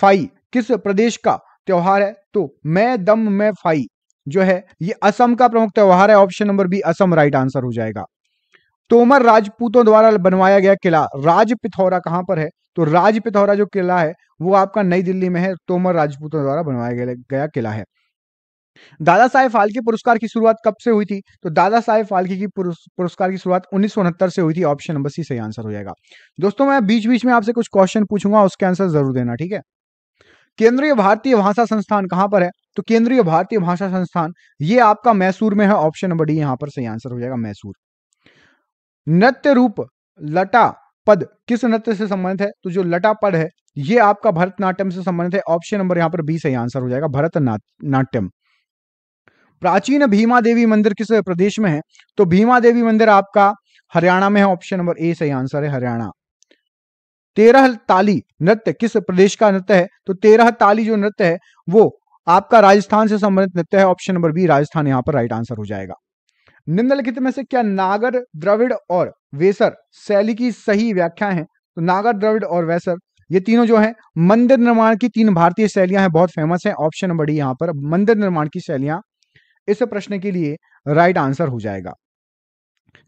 फाई किस प्रदेश का त्योहार है तो मैं दम में फाई जो है ये असम का प्रमुख त्योहार है option number B Assam right answer हो जाएगा तोमर राजपूतों द्वारा बनवाया गया किला राज पिथौरा पर है तो राज पिथौरा जो किला है वो आपका नई दिल्ली में है तोमर राजपूतों द्वारा बनवाया गया किला है दादा साहेब फाल्के पुरस्कार की शुरुआत कब से हुई थी तो दादा साहेब फाल्के की पुरस्कार की शुरुआत उन्नीस से हुई थी ऑप्शन नंबर सी सही आंसर हो जाएगा दोस्तों मैं बीच बीच में आपसे कुछ क्वेश्चन पूछूंगा उसके आंसर जरूर देना ठीक है केंद्रीय भारतीय भाषा संस्थान कहां पर है तो केंद्रीय भारतीय भाषा संस्थान ये आपका मैसूर में है ऑप्शन नंबर डी यहां पर सही आंसर हो जाएगा मैसूर नृत्य रूप लटा पद किस नृत्य से संबंधित है तो जो लटा पद है ये आपका भरतनाट्यम से संबंधित है ऑप्शन नंबर यहां पर बी सही आंसर हो जाएगा भरतनाट्यम प्राचीन भीमा देवी मंदिर किस प्रदेश में है तो भीमा देवी मंदिर आपका हरियाणा में है ऑप्शन नंबर ए सही आंसर है हरियाणा तेरह ताली नृत्य किस प्रदेश का नृत्य है तो तेरह ताली जो नृत्य है वो आपका राजस्थान से संबंधित नृत्य है ऑप्शन नंबर बी राजस्थान यहां पर राइट आंसर हो जाएगा निम्नलिखित में से क्या नागर द्रविड़ और वेसर शैली की सही व्याख्या है तो नागर द्रविड़ और वेसर ये तीनों जो है मंदिर निर्माण की तीन भारतीय शैलियां हैं बहुत फेमस है ऑप्शन नंबर डी यहां पर मंदिर निर्माण की शैलियां इस प्रश्न के लिए राइट आंसर हो जाएगा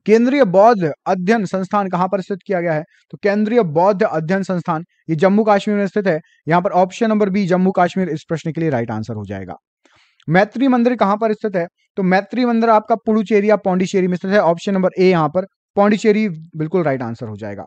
केंद्रीय बौद्ध अध्ययन संस्थान कहां पर स्थित किया गया है तो केंद्रीय बौद्ध अध्ययन संस्थान ये जम्मू कश्मीर में स्थित है यहां पर option number B Jammu Kashmir इस प्रश्न के लिए राइट आंसर हो जाएगा मैत्री मंदिर कहां पर स्थित है तो मैत्री मंदिर आपका पुडुचेरी या पौंडीचेरी में स्थित है ऑप्शन नंबर ए यहां पर पौंडीचेरी बिल्कुल राइट आंसर हो जाएगा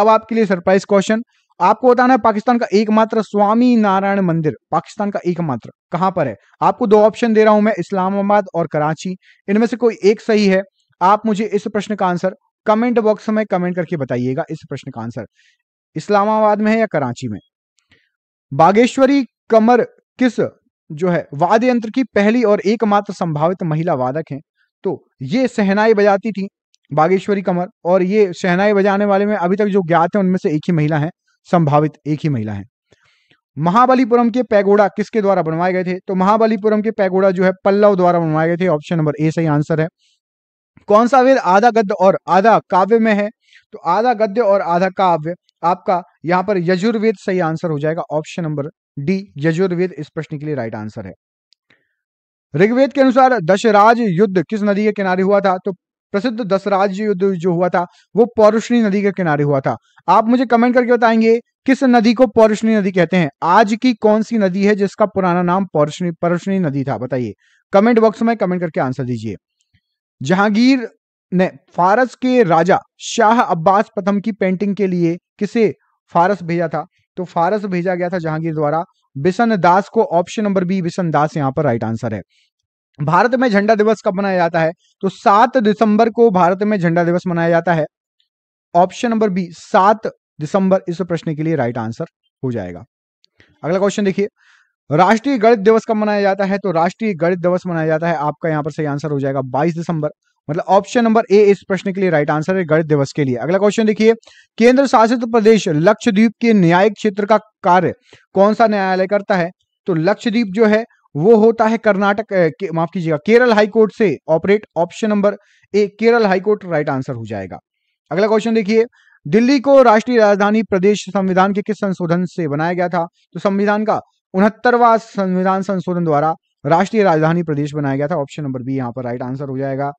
अब आपके लिए सरप्राइज क्वेश्चन आपको बताना है पाकिस्तान का एकमात्र स्वामी नारायण मंदिर पाकिस्तान का एकमात्र कहां पर है आपको दो ऑप्शन दे रहा हूं मैं इस्लामाबाद और कराची इनमें से कोई एक सही है आप मुझे इस प्रश्न का आंसर कमेंट बॉक्स में कमेंट करके बताइएगा इस प्रश्न का आंसर इस्लामाबाद में है या कराची में बागेश्वरी कमर किस जो है वाद्य यंत्र की पहली और एकमात्र संभावित महिला वादक हैं तो ये सहनाई बजाती थी बागेश्वरी कमर और ये सहनाई बजाने वाले में अभी तक जो ज्ञात है उनमें से एक ही महिला है संभावित एक ही महिला है महाबलीपुरम के पैगोड़ा किसके द्वारा बनवाए गए थे तो महाबलीपुरम के पैगोड़ा जो है पल्लव द्वारा बनवाए गए थे ऑप्शन नंबर ए सही आंसर है कौन सा वेद आधा गद्य और आधा काव्य में है तो आधा गद्य और आधा काव्य आपका यहाँ पर यजुर्वेद सही आंसर हो जाएगा ऑप्शन नंबर डी यजुर्वेद इस प्रश्न के लिए राइट आंसर है ऋग्वेद के अनुसार दशराज युद्ध किस नदी के किनारे हुआ था तो प्रसिद्ध दशराज युद्ध जो हुआ था वो पौरुषणी नदी के किनारे हुआ था आप मुझे कमेंट करके बताएंगे किस नदी को पौरुषणी नदी कहते हैं आज की कौन सी नदी है जिसका पुराना नाम पौरुषणी पौरुषणी नदी था बताइए कमेंट बॉक्स में कमेंट करके आंसर दीजिए जहांगीर ने फारस के राजा शाह अब्बास प्रथम की पेंटिंग के लिए किसे फारस भेजा था तो फारस भेजा गया था जहांगीर द्वारा बिशन दास को option number B Bishan Das यहाँ पर राइट आंसर है भारत में झंडा दिवस कब मनाया जाता है तो सात दिसंबर को भारत में झंडा दिवस मनाया जाता है ऑप्शन नंबर बी सात दिसंबर इस प्रश्न के लिए राइट आंसर हो जाएगा अगला क्वेश्चन देखिए राष्ट्रीय गणित दिवस कब मनाया जाता है तो राष्ट्रीय गणित दिवस मनाया जाता है आपका यहां पर सही आंसर हो जाएगा 22 दिसंबर मतलब ऑप्शन नंबर ए इस प्रश्न के लिए राइट आंसर है गणित दिवस के लिए अगला क्वेश्चन देखिए केंद्र शासित प्रदेश लक्षद्वीप के न्यायिक क्षेत्र का कार्य कौन सा न्यायालय करता है तो लक्षद्वीप जो है वो होता है कर्नाटक के, माफ कीजिएगा केरल हाईकोर्ट से operate option number A Kerala high court right answer हो जाएगा अगला क्वेश्चन देखिए दिल्ली को राष्ट्रीय राजधानी प्रदेश संविधान के किस संशोधन से बनाया गया था तो संविधान का उनहत्तरवा संविधान संशोधन द्वारा राष्ट्रीय राजधानी प्रदेश बनाया गया था ऑप्शन नंबर बी यहाँ पर राइट आंसर हो जाएगा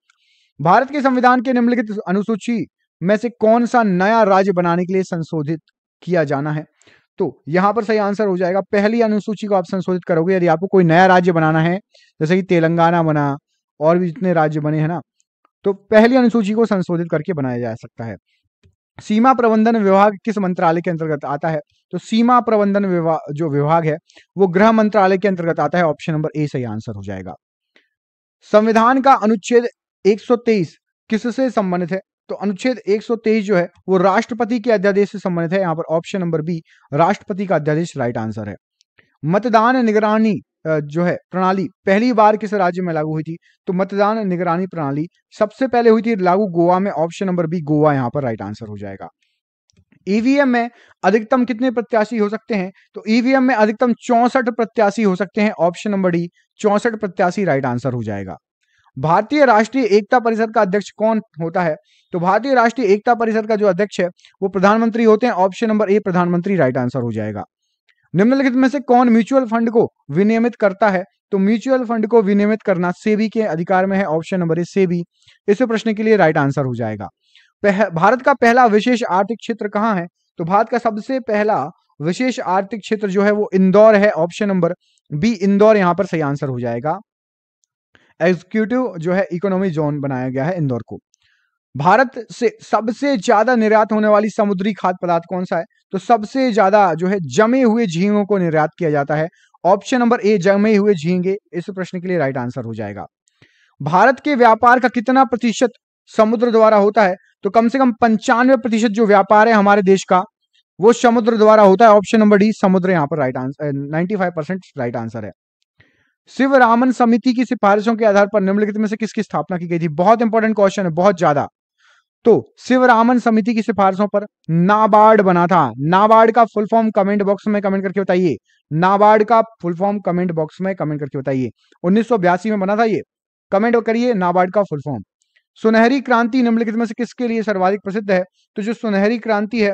भारत के संविधान के निम्नलिखित अनुसूची में से कौन सा नया राज्य बनाने के लिए संशोधित किया जाना है तो यहां पर सही आंसर हो जाएगा पहली अनुसूची को आप संशोधित करोगे यदि आपको कोई नया राज्य बनाना है जैसे कि तेलंगाना बना और भी जितने राज्य बने हैं ना तो पहली अनुसूची को संशोधित करके बनाया जा सकता है सीमा प्रबंधन विभाग किस मंत्रालय के अंतर्गत आता है तो सीमा प्रबंधन विभाग जो विभाग है वो गृह मंत्रालय के अंतर्गत आता है ऑप्शन नंबर ए सही आंसर हो जाएगा संविधान का अनुच्छेद 123 किससे संबंधित है तो अनुच्छेद 123 जो है वो राष्ट्रपति के अध्यादेश से संबंधित है यहाँ पर ऑप्शन नंबर बी राष्ट्रपति का अध्यादेश राइट आंसर है मतदान निगरानी जो है प्रणाली पहली बार किस राज्य में लागू हुई थी तो मतदान निगरानी प्रणाली सबसे पहले हुई थी लागू गोवा में ऑप्शन नंबर बी गोवा यहाँ पर राइट आंसर हो जाएगा ईवीएम e में अधिकतम कितने प्रत्याशी हो सकते हैं तो ईवीएम e में अधिकतम चौसठ प्रत्याशी हो सकते हैं ऑप्शन नंबर डी चौसठ प्रत्याशी राइट आंसर हो जाएगा भारतीय राष्ट्रीय एकता परिषद का अध्यक्ष कौन होता है तो भारतीय राष्ट्रीय एकता परिषद का जो अध्यक्ष है वो प्रधानमंत्री होते हैं ऑप्शन नंबर ए प्रधानमंत्री राइट आंसर हो जाएगा निम्नलिखित में से कौन म्यूचुअल फंड को विनियमित करता है तो म्यूचुअल फंड को विनियमित करना सेबी के अधिकार में है ऑप्शन नंबर ए सेबी इस प्रश्न के लिए राइट आंसर हो जाएगा भारत का पहला विशेष आर्थिक क्षेत्र कहाँ है तो भारत का सबसे पहला विशेष आर्थिक क्षेत्र जो है वो इंदौर है ऑप्शन नंबर बी इंदौर यहाँ पर सही आंसर हो जाएगा एग्जीक्यूटिव जो है इकोनॉमी जोन बनाया गया है इंदौर को भारत से सबसे ज्यादा निर्यात होने वाली समुद्री खाद्य पदार्थ कौन सा है तो सबसे ज्यादा जो है जमे हुए झींगों को निर्यात किया जाता है ऑप्शन नंबर ए जमे हुए झींगे इस प्रश्न के लिए राइट आंसर हो जाएगा भारत के व्यापार का कितना प्रतिशत समुद्र द्वारा होता है तो कम से कम पंचानवे प्रतिशत जो व्यापार है हमारे देश का वो समुद्र द्वारा होता है ऑप्शन नंबर डी समुद्र यहाँ पर right answer ninety five percent right answer है शिव रामन समिति की सिफारिशों के आधार पर निम्नलिखित में से किसकी स्थापना की गई थी बहुत इंपॉर्टेंट क्वेश्चन है बहुत ज्यादा तो रामन समिति की सिफारिशों पर नाबार्ड बना था नाबार्ड का फुल फॉर्म कमेंट बॉक्स में कमेंट करके बताइए नाबार्ड का फुल फॉर्म कमेंट बॉक्स में कमेंट करके बताइए उन्नीस में बना था ये कमेंट करिए नाबार्ड का फुल फॉर्म सुनहरी क्रांति निम्नलिखित में से किसके लिए सर्वाधिक प्रसिद्ध है तो जो सुनहरी क्रांति है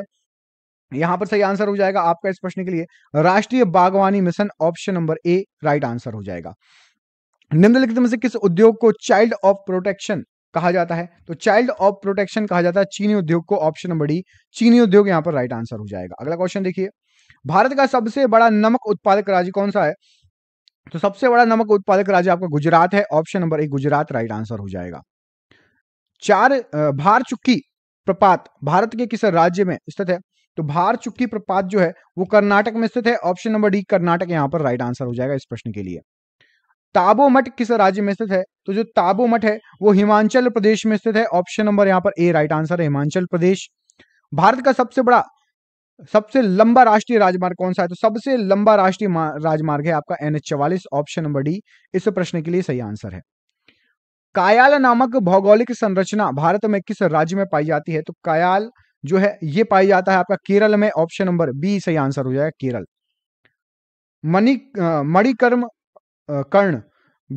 यहां पर सही आंसर हो जाएगा आपका इस प्रश्न के लिए राष्ट्रीय बागवानी mission option number A right answer हो जाएगा निम्नलिखित में से किस उद्योग को चाइल्ड ऑफ प्रोटेक्शन कहा जाता है तो चाइल्ड ऑफ प्रोटेक्शन कहा जाता है चीनी उद्योग को ऑप्शन नंबर डी चीनी उद्योग यहां पर राइट आंसर हो जाएगा अगला क्वेश्चन देखिए भारत का सबसे बड़ा नमक उत्पादक राज्य कौन सा है तो सबसे बड़ा नमक उत्पादक राज्य आपका गुजरात है ऑप्शन नंबर एक गुजरात राइट आंसर हो जाएगा चार भार चुक्की प्रपात भारत के किस राज्य में स्थित है तो भार चुक्की प्रपात जो है वो कर्नाटक में स्थित है ऑप्शन नंबर डी कर्नाटक यहाँ पर राइट आंसर हो जाएगा इस प्रश्न के लिए ताबो मठ किस राज्य में स्थित है तो जो ताबो मठ है वो हिमाचल प्रदेश में स्थित है ऑप्शन नंबर यहाँ पर ए राइट आंसर है हिमाचल प्रदेश भारत का सबसे बड़ा सबसे लंबा राष्ट्रीय राजमार्ग कौन सा है तो सबसे लंबा राष्ट्रीय राजमार्ग है आपका N H option number D इस प्रश्न के लिए सही आंसर है कायाल नामक भौगोलिक संरचना भारत में किस राज्य में पाई जाती है तो कायाल जो है ये पाया जाता है आपका केरल में ऑप्शन नंबर बी सही आंसर हो जाएगा केरल मणिक मणिकर्म कर्ण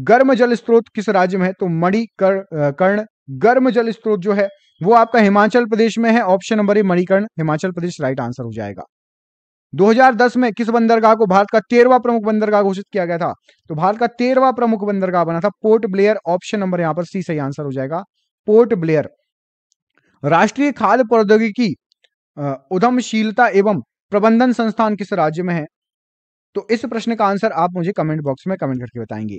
गर्म जल स्त्रोत किस राज्य में है तो मणिकर्ण कर, गर्म जल स्त्रोत जो है वो आपका हिमाचल प्रदेश में है option number A Manikaran Himachal Pradesh right answer हो जाएगा 2010 में किस बंदरगाह को भारत का तेरवा प्रमुख बंदरगाह घोषित किया गया था तो भारत का तेरवा प्रमुख बंदरगाह बना था पोर्ट ब्लेयर ऑप्शन नंबर यहां पर सी सही आंसर हो जाएगा पोर्ट ब्लेयर राष्ट्रीय खाद्य प्रौद्योगिकी उधमशीलता एवं प्रबंधन संस्थान किस राज्य में है तो इस प्रश्न का आंसर आप मुझे कमेंट बॉक्स में कमेंट करके बताएंगे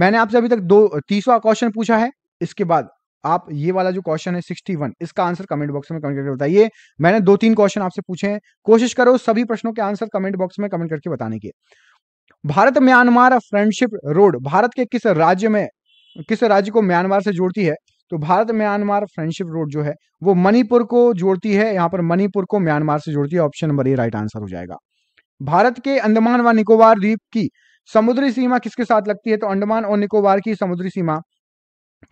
मैंने आपसे अभी तक दो तीसवा क्वेश्चन पूछा है इसके बाद आप ये वाला जो क्वेश्चन है 61 इसका आंसर कमेंट बॉक्स में कमेंट करके बताइए मैंने दो तीन क्वेश्चन आपसे पूछे हैं कोशिश करो सभी प्रश्नों के आंसर कमेंट बॉक्स में कमेंट करके बताने के Bharat Myanmar friendship road Bharat के किस राज्य में किस राज्य को म्यांमार से जोड़ती है तो भारत म्यांमार फ्रेंडशिप रोड जो है वो मणिपुर को जोड़ती है यहाँ पर मणिपुर को म्यांमार से जोड़ती है option number A right answer हो जाएगा भारत के अंडमान व निकोबार द्वीप की समुद्री सीमा किसके साथ लगती है तो अंडमान और निकोबार की समुद्री सीमा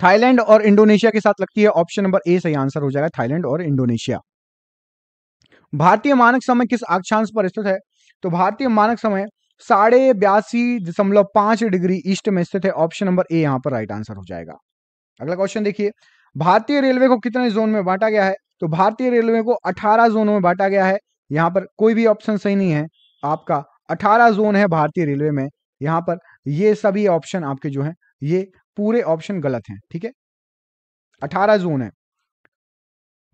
थाईलैंड और इंडोनेशिया के साथ लगती है ऑप्शन नंबर ए सही आंसर हो जाएगा थाईलैंड और इंडोनेशिया भारतीय मानक समय किस अक्षांश पर स्थित है तो भारतीय मानक समय साढ़े बयासी दशमलव पांच डिग्री ईस्ट में स्थित है ऑप्शन नंबर ए यहां पर राइट आंसर हो जाएगा अगला क्वेश्चन देखिए भारतीय रेलवे को कितने जोन में बांटा गया है तो भारतीय रेलवे को 18 जोनों में बांटा गया है यहाँ पर कोई भी ऑप्शन सही नहीं है आपका 18 जोन है भारतीय रेलवे में यहाँ पर ये सभी ऑप्शन आपके जो है ये पूरे ऑप्शन गलत हैं ठीक है अठारह जोन है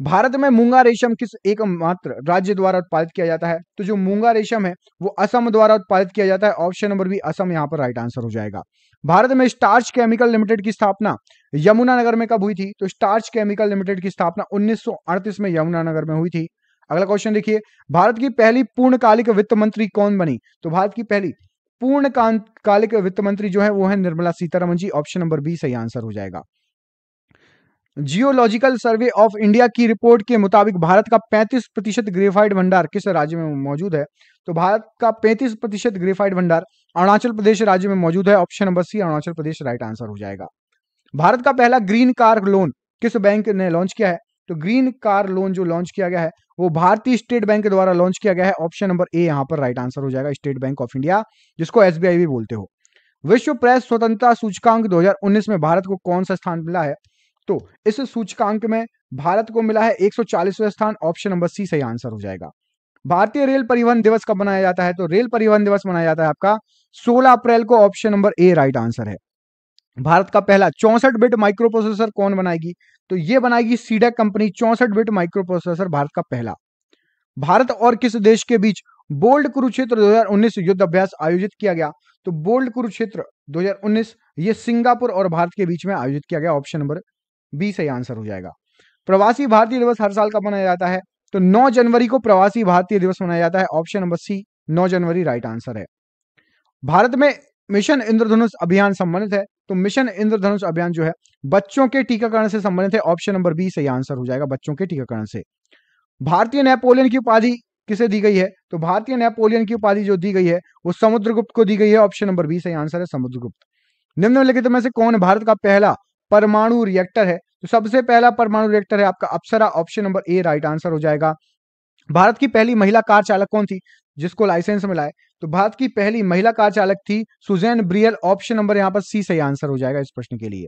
भारत में मूंगा रेशम किस एकमात्र राज्य द्वारा उत्पादित किया जाता है तो जो मूंगा रेशम है वो असम द्वारा उत्पादित किया जाता है ऑप्शन नंबर बी असम यहाँ पर राइट आंसर हो जाएगा भारत में स्टार्च केमिकल लिमिटेड की स्थापना यमुनानगर में कब हुई थी तो स्टार्च केमिकल लिमिटेड की स्थापना 1938 में यमुनानगर में हुई थी अगला क्वेश्चन देखिए भारत की पहली पूर्णकालिक वित्त मंत्री कौन बनी तो भारत की पहली पूर्णकालिक वित्त मंत्री जो है वो है Nirmala Sitharaman ji option number B सही आंसर हो जाएगा जियोलॉजिकल सर्वे ऑफ इंडिया की रिपोर्ट के मुताबिक भारत का 35 प्रतिशत ग्रेफाइड भंडार किस राज्य में मौजूद है तो भारत का 35 प्रतिशत ग्रेफाइड भंडार अरुणाचल प्रदेश राज्य में मौजूद है option number C Arunachal Pradesh right answer हो जाएगा भारत का पहला ग्रीन कार लोन किस बैंक ने लॉन्च किया है तो ग्रीन कार लोन जो लॉन्च किया गया है वो भारतीय स्टेट बैंक द्वारा लॉन्च किया गया है ऑप्शन नंबर ए यहाँ पर राइट आंसर हो जाएगा स्टेट बैंक ऑफ इंडिया जिसको एसबीआई भी बोलते हो विश्व प्रेस स्वतंत्रता सूचकांक 2019 में भारत को कौन सा स्थान मिला है तो इस सूचकांक में भारत को मिला है 140वां स्थान ऑप्शन नंबर सी सही आंसर हो जाएगा भारतीय रेल परिवहन दिवस कब मनाया जाता है तो रेल परिवहन दिवस मनाया जाता है आपका 16 अप्रैल को option number A right answer है भारत का पहला चौसठ बिट माइक्रो प्रोसेसर कौन बनाएगी तो यह बनाएगी सीडेक कंपनी चौसठ बिट माइक्रो प्रोसेसर भारत का पहला भारत और किस देश के बीच बोल्ड कुरुक्षेत्र 2019 युद्ध अभ्यास आयोजित किया गया तो बोल्ड कुरुक्षेत्र 2019 ये सिंगापुर और भारत के बीच में आयोजित किया गया ऑप्शन नंबर बी सही आंसर हो जाएगा प्रवासी भारतीय दिवस हर साल कब मनाया जाता है तो 9 जनवरी को प्रवासी भारतीय दिवस मनाया जाता है ऑप्शन नंबर सी 9 जनवरी राइट आंसर है भारत में मिशन इंद्रधनुष अभियान संबंधित है तो मिशन इंद्रधनुष अभियान जो है बच्चों के टीकाकरण से संबंधित है ऑप्शन नंबर बी सही आंसर हो जाएगा बच्चों के टीकाकरण से भारतीय नेपोलियन की उपाधि किसे दी गई है तो भारतीय नेपोलियन की उपाधि जो दी गई है वो समुद्रगुप्त को दी गई है ऑप्शन नंबर बी सही आंसर है समुद्रगुप्त निम्नलिखित में से कौन भारत का पहला परमाणु रिएक्टर है तो सबसे पहला परमाणु रिएक्टर है आपका Apsara option number A right answer हो जाएगा भारत की पहली महिला कार चालक कौन थी जिसको लाइसेंस मिला है तो भारत की पहली महिला कार चालक थी सुजैन ब्रियल ऑप्शन नंबर यहाँ पर सी सही आंसर हो जाएगा इस प्रश्न के लिए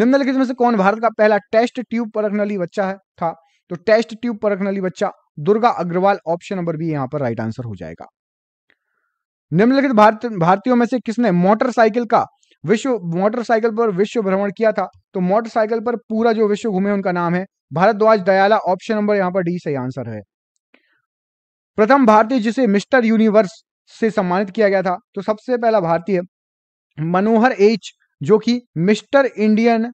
निम्नलिखित में से कौन भारत का पहला टेस्ट ट्यूब परख बच्चा है था तो टेस्ट ट्यूब परख बच्चा Durga Agarwal option number B यहाँ पर राइट आंसर हो जाएगा निम्नलिखित भारत भारतीयों में से किसने मोटरसाइकिल का विश्व मोटरसाइकिल पर विश्व भ्रमण किया था तो मोटरसाइकिल पर पूरा जो विश्व घूमे उनका नाम है भारद्वाज दयाला ऑप्शन नंबर यहाँ पर डी सही आंसर है प्रथम भारतीय जिसे मिस्टर यूनिवर्स से सम्मानित किया गया था तो सबसे पहला भारतीय मनोहर एच जो कि मिस्टर इंडियन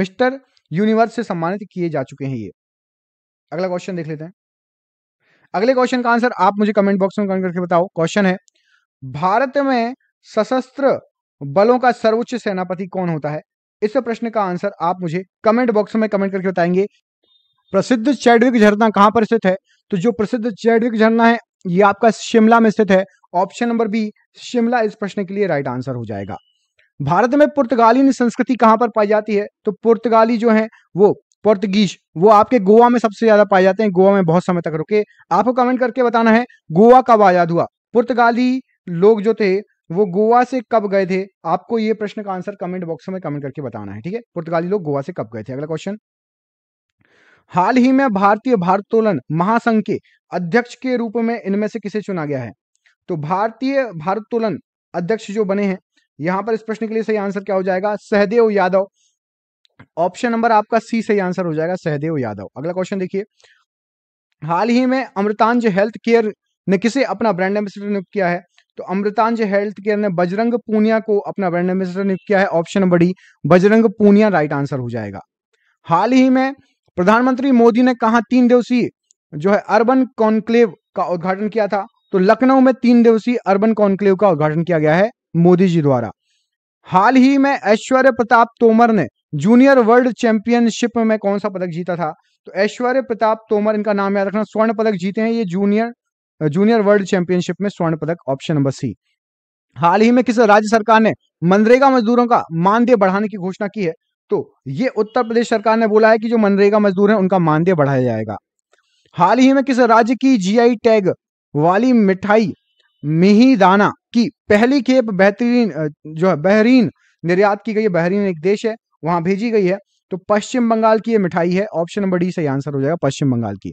मिस्टर यूनिवर्स से सम्मानित किए जा चुके हैं ये अगला क्वेश्चन देख लेते हैं अगले क्वेश्चन का आंसर आप मुझे कमेंट बॉक्स में कमेंट करके बताओ क्वेश्चन है भारत में सशस्त्र बलों का सर्वोच्च सेनापति कौन होता है इस प्रश्न का आंसर आप मुझे कमेंट बॉक्स में कमेंट करके बताएंगे प्रसिद्ध चैडविक झरना कहां पर स्थित है तो जो प्रसिद्ध चैडविक झरना है ये आपका शिमला में स्थित है ऑप्शन नंबर बी शिमला इस प्रश्न के लिए राइट आंसर हो जाएगा भारत में पुर्तगाली संस्कृति कहां पर पाई जाती है तो पुर्तगाली जो है वो पुर्तगीज वो आपके गोवा में सबसे ज्यादा पाए जाते हैं गोवा में बहुत समय तक रुके आपको कमेंट करके बताना है गोवा कब आजाद हुआ पुर्तगाली लोग जो थे वो गोवा से कब गए थे आपको ये प्रश्न का आंसर कमेंट बॉक्स में कमेंट करके बताना है ठीक है पुर्तगाली लोग गोवा से कब गए थे अगला क्वेश्चन हाल ही में भारतीय भारतोलन महासंघ के अध्यक्ष के रूप में इनमें से किसे चुना गया है तो भारतीय भारतोलन अध्यक्ष जो बने हैं यहां पर इस प्रश्न के लिए सही आंसर क्या हो जाएगा सहदेव यादव ऑप्शन नंबर आपका सी सही आंसर हो जाएगा सहदेव यादव अगला क्वेश्चन देखिए हाल ही में अमृतांज हेल्थ केयर ने किसे अपना ब्रांड एम्बेसडर नियुक्त किया है तो अमृतांज हेल्थ केयर ने बजरंग पूनिया को अपना ब्रांड एम्बेसडर नियुक्त किया है option number D Bajrang Punia right answer हो जाएगा हाल ही में प्रधानमंत्री मोदी ने कहा तीन दिवसीय जो है अर्बन कॉन्क्लेव का उद्घाटन किया था तो लखनऊ में तीन दिवसीय अर्बन कॉन्क्लेव का उद्घाटन किया गया है मोदी जी द्वारा हाल ही में ऐश्वर्य प्रताप तोमर ने जूनियर वर्ल्ड चैंपियनशिप में कौन सा पदक जीता था तो ऐश्वर्य प्रताप तोमर इनका नाम याद रखना स्वर्ण पदक जीते हैं ये जूनियर जूनियर वर्ल्ड चैंपियनशिप में स्वर्ण पदक ऑप्शन नंबर सी हाल ही में किस राज्य सरकार ने मनरेगा मजदूरों का मानदेय बढ़ाने की घोषणा की है तो ये उत्तर प्रदेश सरकार ने बोला है कि जो मनरेगा मजदूर है उनका मानदेय बढ़ाया जाएगा हाल ही में किस राज्य की जीआई टैग वाली मिठाई मिहीदाना की पहली खेप बेहतरीन जो है बहरीन निर्यात की गई है बहरीन एक देश है वहां भेजी गई है तो पश्चिम बंगाल की यह मिठाई है ऑप्शन नंबर डी सही आंसर हो जाएगा पश्चिम बंगाल की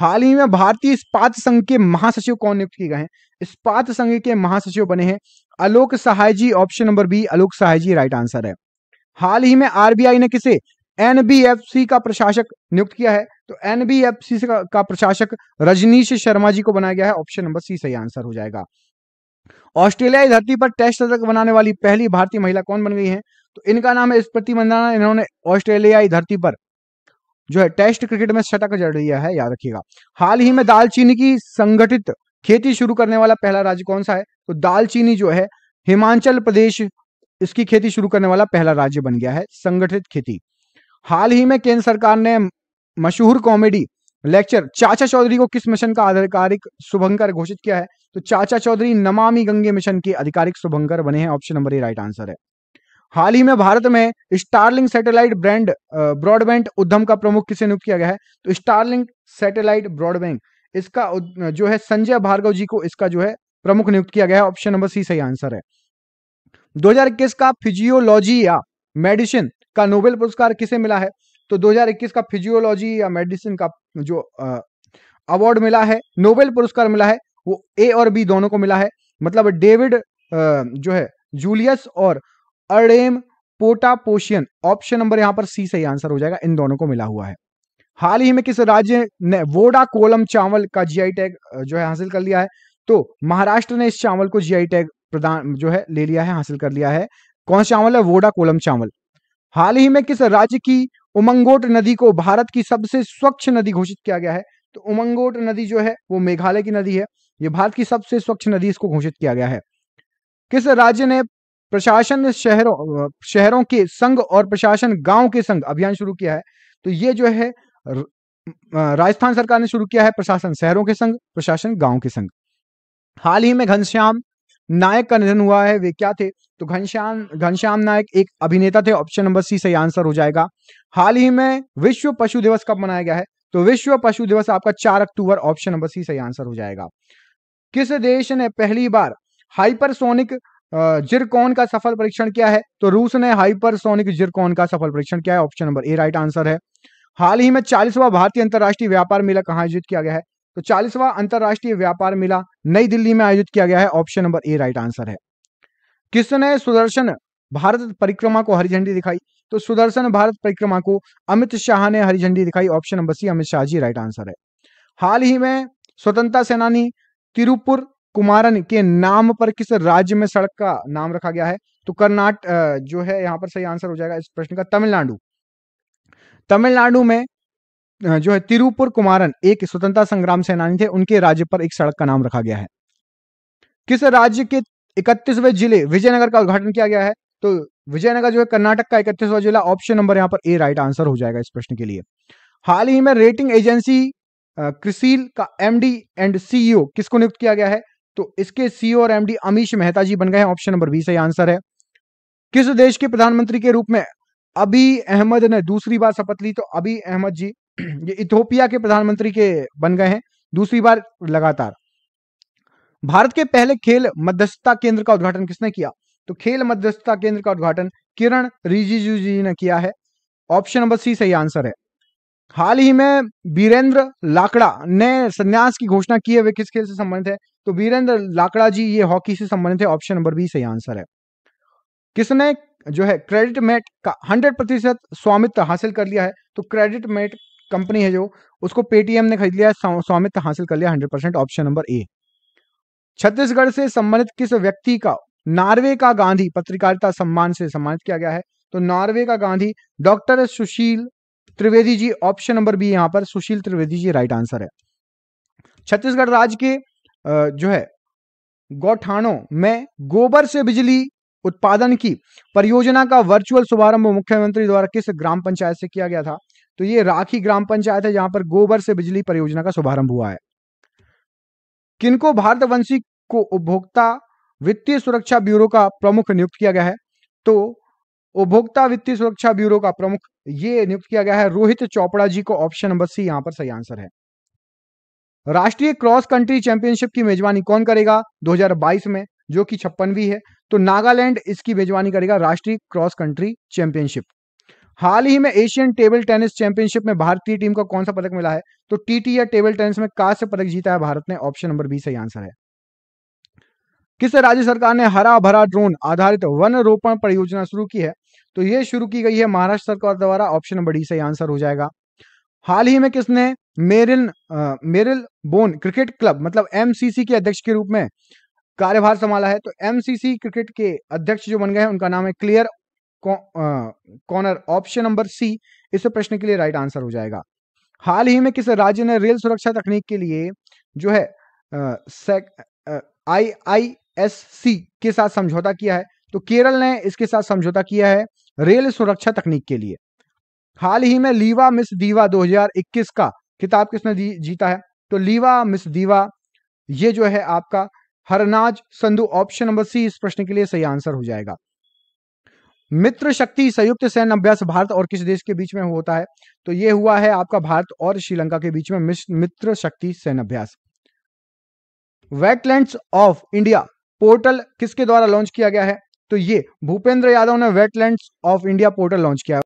हाल ही में भारतीय इस्पात संघ के महासचिव कौन नियुक्त किए गए हैं इस्पात संघ के महासचिव बने हैं Alok Sahay ji option number B Alok Sahay ji right answer है हाल ही में आरबीआई ने किसे एनबीएफसी का प्रशासक नियुक्त किया है तो एनबीएफसी का, प्रशासक रजनीश शर्मा जी को बनाया गया है ऑप्शन नंबर सी सही आंसर हो जाएगा ऑस्ट्रेलिया की धरती पर टेस्ट शतक बनाने वाली पहली भारतीय महिला कौन बन गई है तो इनका नाम है स्मृति मंदाना इन्होंने ऑस्ट्रेलिया की धरती पर जो है टेस्ट क्रिकेट में शतक जड़ रही है याद रखिएगा हाल ही में दालचीनी की संगठित खेती शुरू करने वाला पहला राज्य कौन सा है तो दालचीनी जो है हिमाचल प्रदेश इसकी खेती शुरू करने वाला पहला राज्य बन गया है संगठित खेती हाल ही में केंद्र सरकार ने मशहूर कॉमेडी लेक्चर चाचा चौधरी को किस मिशन का आधिकारिक शुभंकर घोषित किया है तो चाचा चौधरी नमामि गंगे मिशन के आधिकारिक शुभंकर बने हैं option number A right answer है हाल ही में भारत में स्टारलिंग सैटेलाइट ब्रांड ब्रॉडबैंड उद्यम का प्रमुख किसे नियुक्त किया गया है तो स्टारलिंग सैटेलाइट ब्रॉडबैंड इसका जो है संजय भार्गव जी को इसका जो है प्रमुख नियुक्त किया गया है ऑप्शन नंबर सी सही आंसर है दो का फिजियोलॉजी या मेडिसिन का नोबेल पुरस्कार किसे मिला है तो 2021 का फिजियोलॉजी या मेडिसिन का जो अवार्ड मिला है नोबेल पुरस्कार मिला है वो ए और बी दोनों को मिला है मतलब डेविड जो है जूलियस और अडेम पोटापोशियन ऑप्शन नंबर यहां पर सी सही आंसर हो जाएगा इन दोनों को मिला हुआ है हाल ही में किस राज्य ने वोडा कोलम चावल का जीआई टैग जो है हासिल कर लिया है तो महाराष्ट्र ने इस चावल को जीआई टैग प्रदान जो है ले लिया है हासिल कर लिया है कौन चावल है वोडा कोलम चावल हाल ही में किस राज्य की उमंगोट नदी को भारत की सबसे स्वच्छ नदी घोषित किया गया है तो उमंगोट नदी जो है वो मेघालय की नदी है ये भारत की सबसे स्वच्छ नदी इसको घोषित किया गया है किस राज्य ने प्रशासन शहरों शहरों के संघ और प्रशासन गांव के संघ अभियान शुरू किया है तो ये जो है राजस्थान सरकार ने शुरू किया है प्रशासन शहरों के संघ प्रशासन गांव के संघ हाल ही में घनश्याम नायक का निधन हुआ है वे क्या थे तो घनश्याम घनश्याम नायक एक अभिनेता थे ऑप्शन नंबर सी सही आंसर हो जाएगा हाल ही में विश्व पशु दिवस कब मनाया गया है तो विश्व पशु दिवस आपका चार अक्टूबर ऑप्शन नंबर सी सही आंसर हो जाएगा किस देश ने पहली बार हाइपरसोनिक जिरकॉन का सफल परीक्षण क्या है तो रूस ने हाइपरसोनिक जिरकॉन का सफल परीक्षण किया है option number A right answer है हाल ही में चालीसवा भारतीय अंतर्राष्ट्रीय व्यापार मेला कहाँ आयोजित किया गया है तो चालीसवा अंतर्राष्ट्रीय व्यापार मेला नई दिल्ली में आयोजित किया गया है option number A right answer है किसने सुदर्शन भारत परिक्रमा को हरी झंडी दिखाई तो सुदर्शन भारत परिक्रमा को अमित शाह ने हरी झंडी दिखाई option number C Amit Shah ji right answer है हाल ही में स्वतंत्रता सेनानी तिरुपुर कुमारन के नाम पर किस राज्य में सड़क का नाम रखा गया है तो कर्नाट जो है यहाँ पर सही आंसर हो जाएगा इस प्रश्न का तमिलनाडु तमिलनाडु में जो है तिरुपुर कुमारन एक स्वतंत्रता संग्राम सेनानी थे उनके राज्य पर एक सड़क का नाम रखा गया है किस राज्य के इकतीसवें जिले विजयनगर का उद्घाटन किया गया है तो विजयनगर जो है कर्नाटक का इकतीसवा जिला ऑप्शन नंबर यहाँ पर ए राइट आंसर हो जाएगा इस प्रश्न के लिए हाल ही में रेटिंग एजेंसी क्रिसील का एमडी एंड सीईओ किसको नियुक्त किया गया है तो इसके सीईओ e और एमडी अमीश मेहता जी बन गए ऑप्शन नंबर बी सही आंसर है किस देश के प्रधानमंत्री के रूप में अभी अहमद ने दूसरी बार शपथ ली तो अभी अहमद जी ये इथोपिया के प्रधानमंत्री के बन गए हैं दूसरी बार लगातार भारत के पहले खेल मध्यस्थता केंद्र का उद्घाटन किसने किया तो खेल मध्यस्थता केंद्र का उद्घाटन किरण रिजिजू जी ने किया है ऑप्शन नंबर सी सही आंसर है हाल ही में बीरेंद्र लाकड़ा ने संन्यास की घोषणा की है वे किस खेल से संबंधित है तो वीरेंद्र लाकड़ा जी ये हॉकी से संबंधित है ऑप्शन नंबर बी सही आंसर है किसने जो है क्रेडिट मेट का हंड्रेड प्रतिशत स्वामित्व हासिल कर लिया है तो क्रेडिट मेट कंपनी है जो उसको पेटीएम ने खरीद लिया स्वामित्व हासिल कर लिया hundred percent option number A Chhattisgarh से संबंधित किस व्यक्ति का नॉर्वे का गांधी पत्रकारिता सम्मान से सम्मानित किया गया है तो नॉर्वे का Gandhi doctor Sushil Trivedi ji option number B यहां पर सुशील त्रिवेदी जी राइट आंसर है छत्तीसगढ़ राज्य के जो है गौठानों में गोबर से बिजली उत्पादन की परियोजना का वर्चुअल शुभारंभ मुख्यमंत्री द्वारा किस ग्राम पंचायत से किया गया था तो ये राखी ग्राम पंचायत है जहां पर गोबर से बिजली परियोजना का शुभारंभ हुआ है किनको भारतवंशी को उपभोक्ता वित्तीय सुरक्षा ब्यूरो का प्रमुख नियुक्त किया गया है तो उपभोक्ता वित्तीय सुरक्षा ब्यूरो का प्रमुख ये नियुक्त किया गया है रोहित चोपड़ा जी को ऑप्शन नंबर सी यहां पर सही आंसर है राष्ट्रीय क्रॉस कंट्री चैंपियनशिप की मेजबानी कौन करेगा 2022 में जो कि छप्पनवी है तो नागालैंड इसकी मेजबानी करेगा राष्ट्रीय क्रॉस कंट्री चैंपियनशिप हाल ही में एशियन टेबल टेनिस चैंपियनशिप में भारतीय टीम को कौन सा पदक मिला है तो टीटी या टेबल टेनिस में कांस्य पदक जीता है भारत ने ऑप्शन नंबर बी सही आंसर है किस राज्य सरकार ने हरा भरा ड्रोन आधारित वन रोपण परियोजना शुरू की है तो यह शुरू की गई है महाराष्ट्र सरकार द्वारा ऑप्शन नंबर डी सही आंसर हो जाएगा हाल ही में किसने Marylebone Marylebone cricket club मतलब एमसीसी के अध्यक्ष के रूप में कार्यभार संभाला है तो एमसीसी क्रिकेट के अध्यक्ष जो बन गए हैं उनका नाम है Clare Connor option number C इस प्रश्न के लिए राइट आंसर हो जाएगा हाल ही में किस राज्य ने रेल सुरक्षा तकनीक के लिए जो है आई आई एस सी के साथ समझौता किया है तो केरल ने इसके साथ समझौता किया है रेल सुरक्षा तकनीक के लिए हाल ही में लीवा मिस दीवा 2021 का खिताब किसने जीता है तो लीवा मिस दीवा ये जो है आपका Harnaaz Sandhu option number C इस प्रश्न के लिए सही आंसर हो जाएगा मित्र शक्ति संयुक्त सैन्य अभ्यास भारत और किस देश के बीच में होता है तो ये हुआ है आपका भारत और श्रीलंका के बीच में मित्र शक्ति सैन्य अभ्यास वेटलैंड्स ऑफ इंडिया पोर्टल किसके द्वारा लॉन्च किया गया है तो ये भूपेंद्र यादव ने wetland of India portal launch किया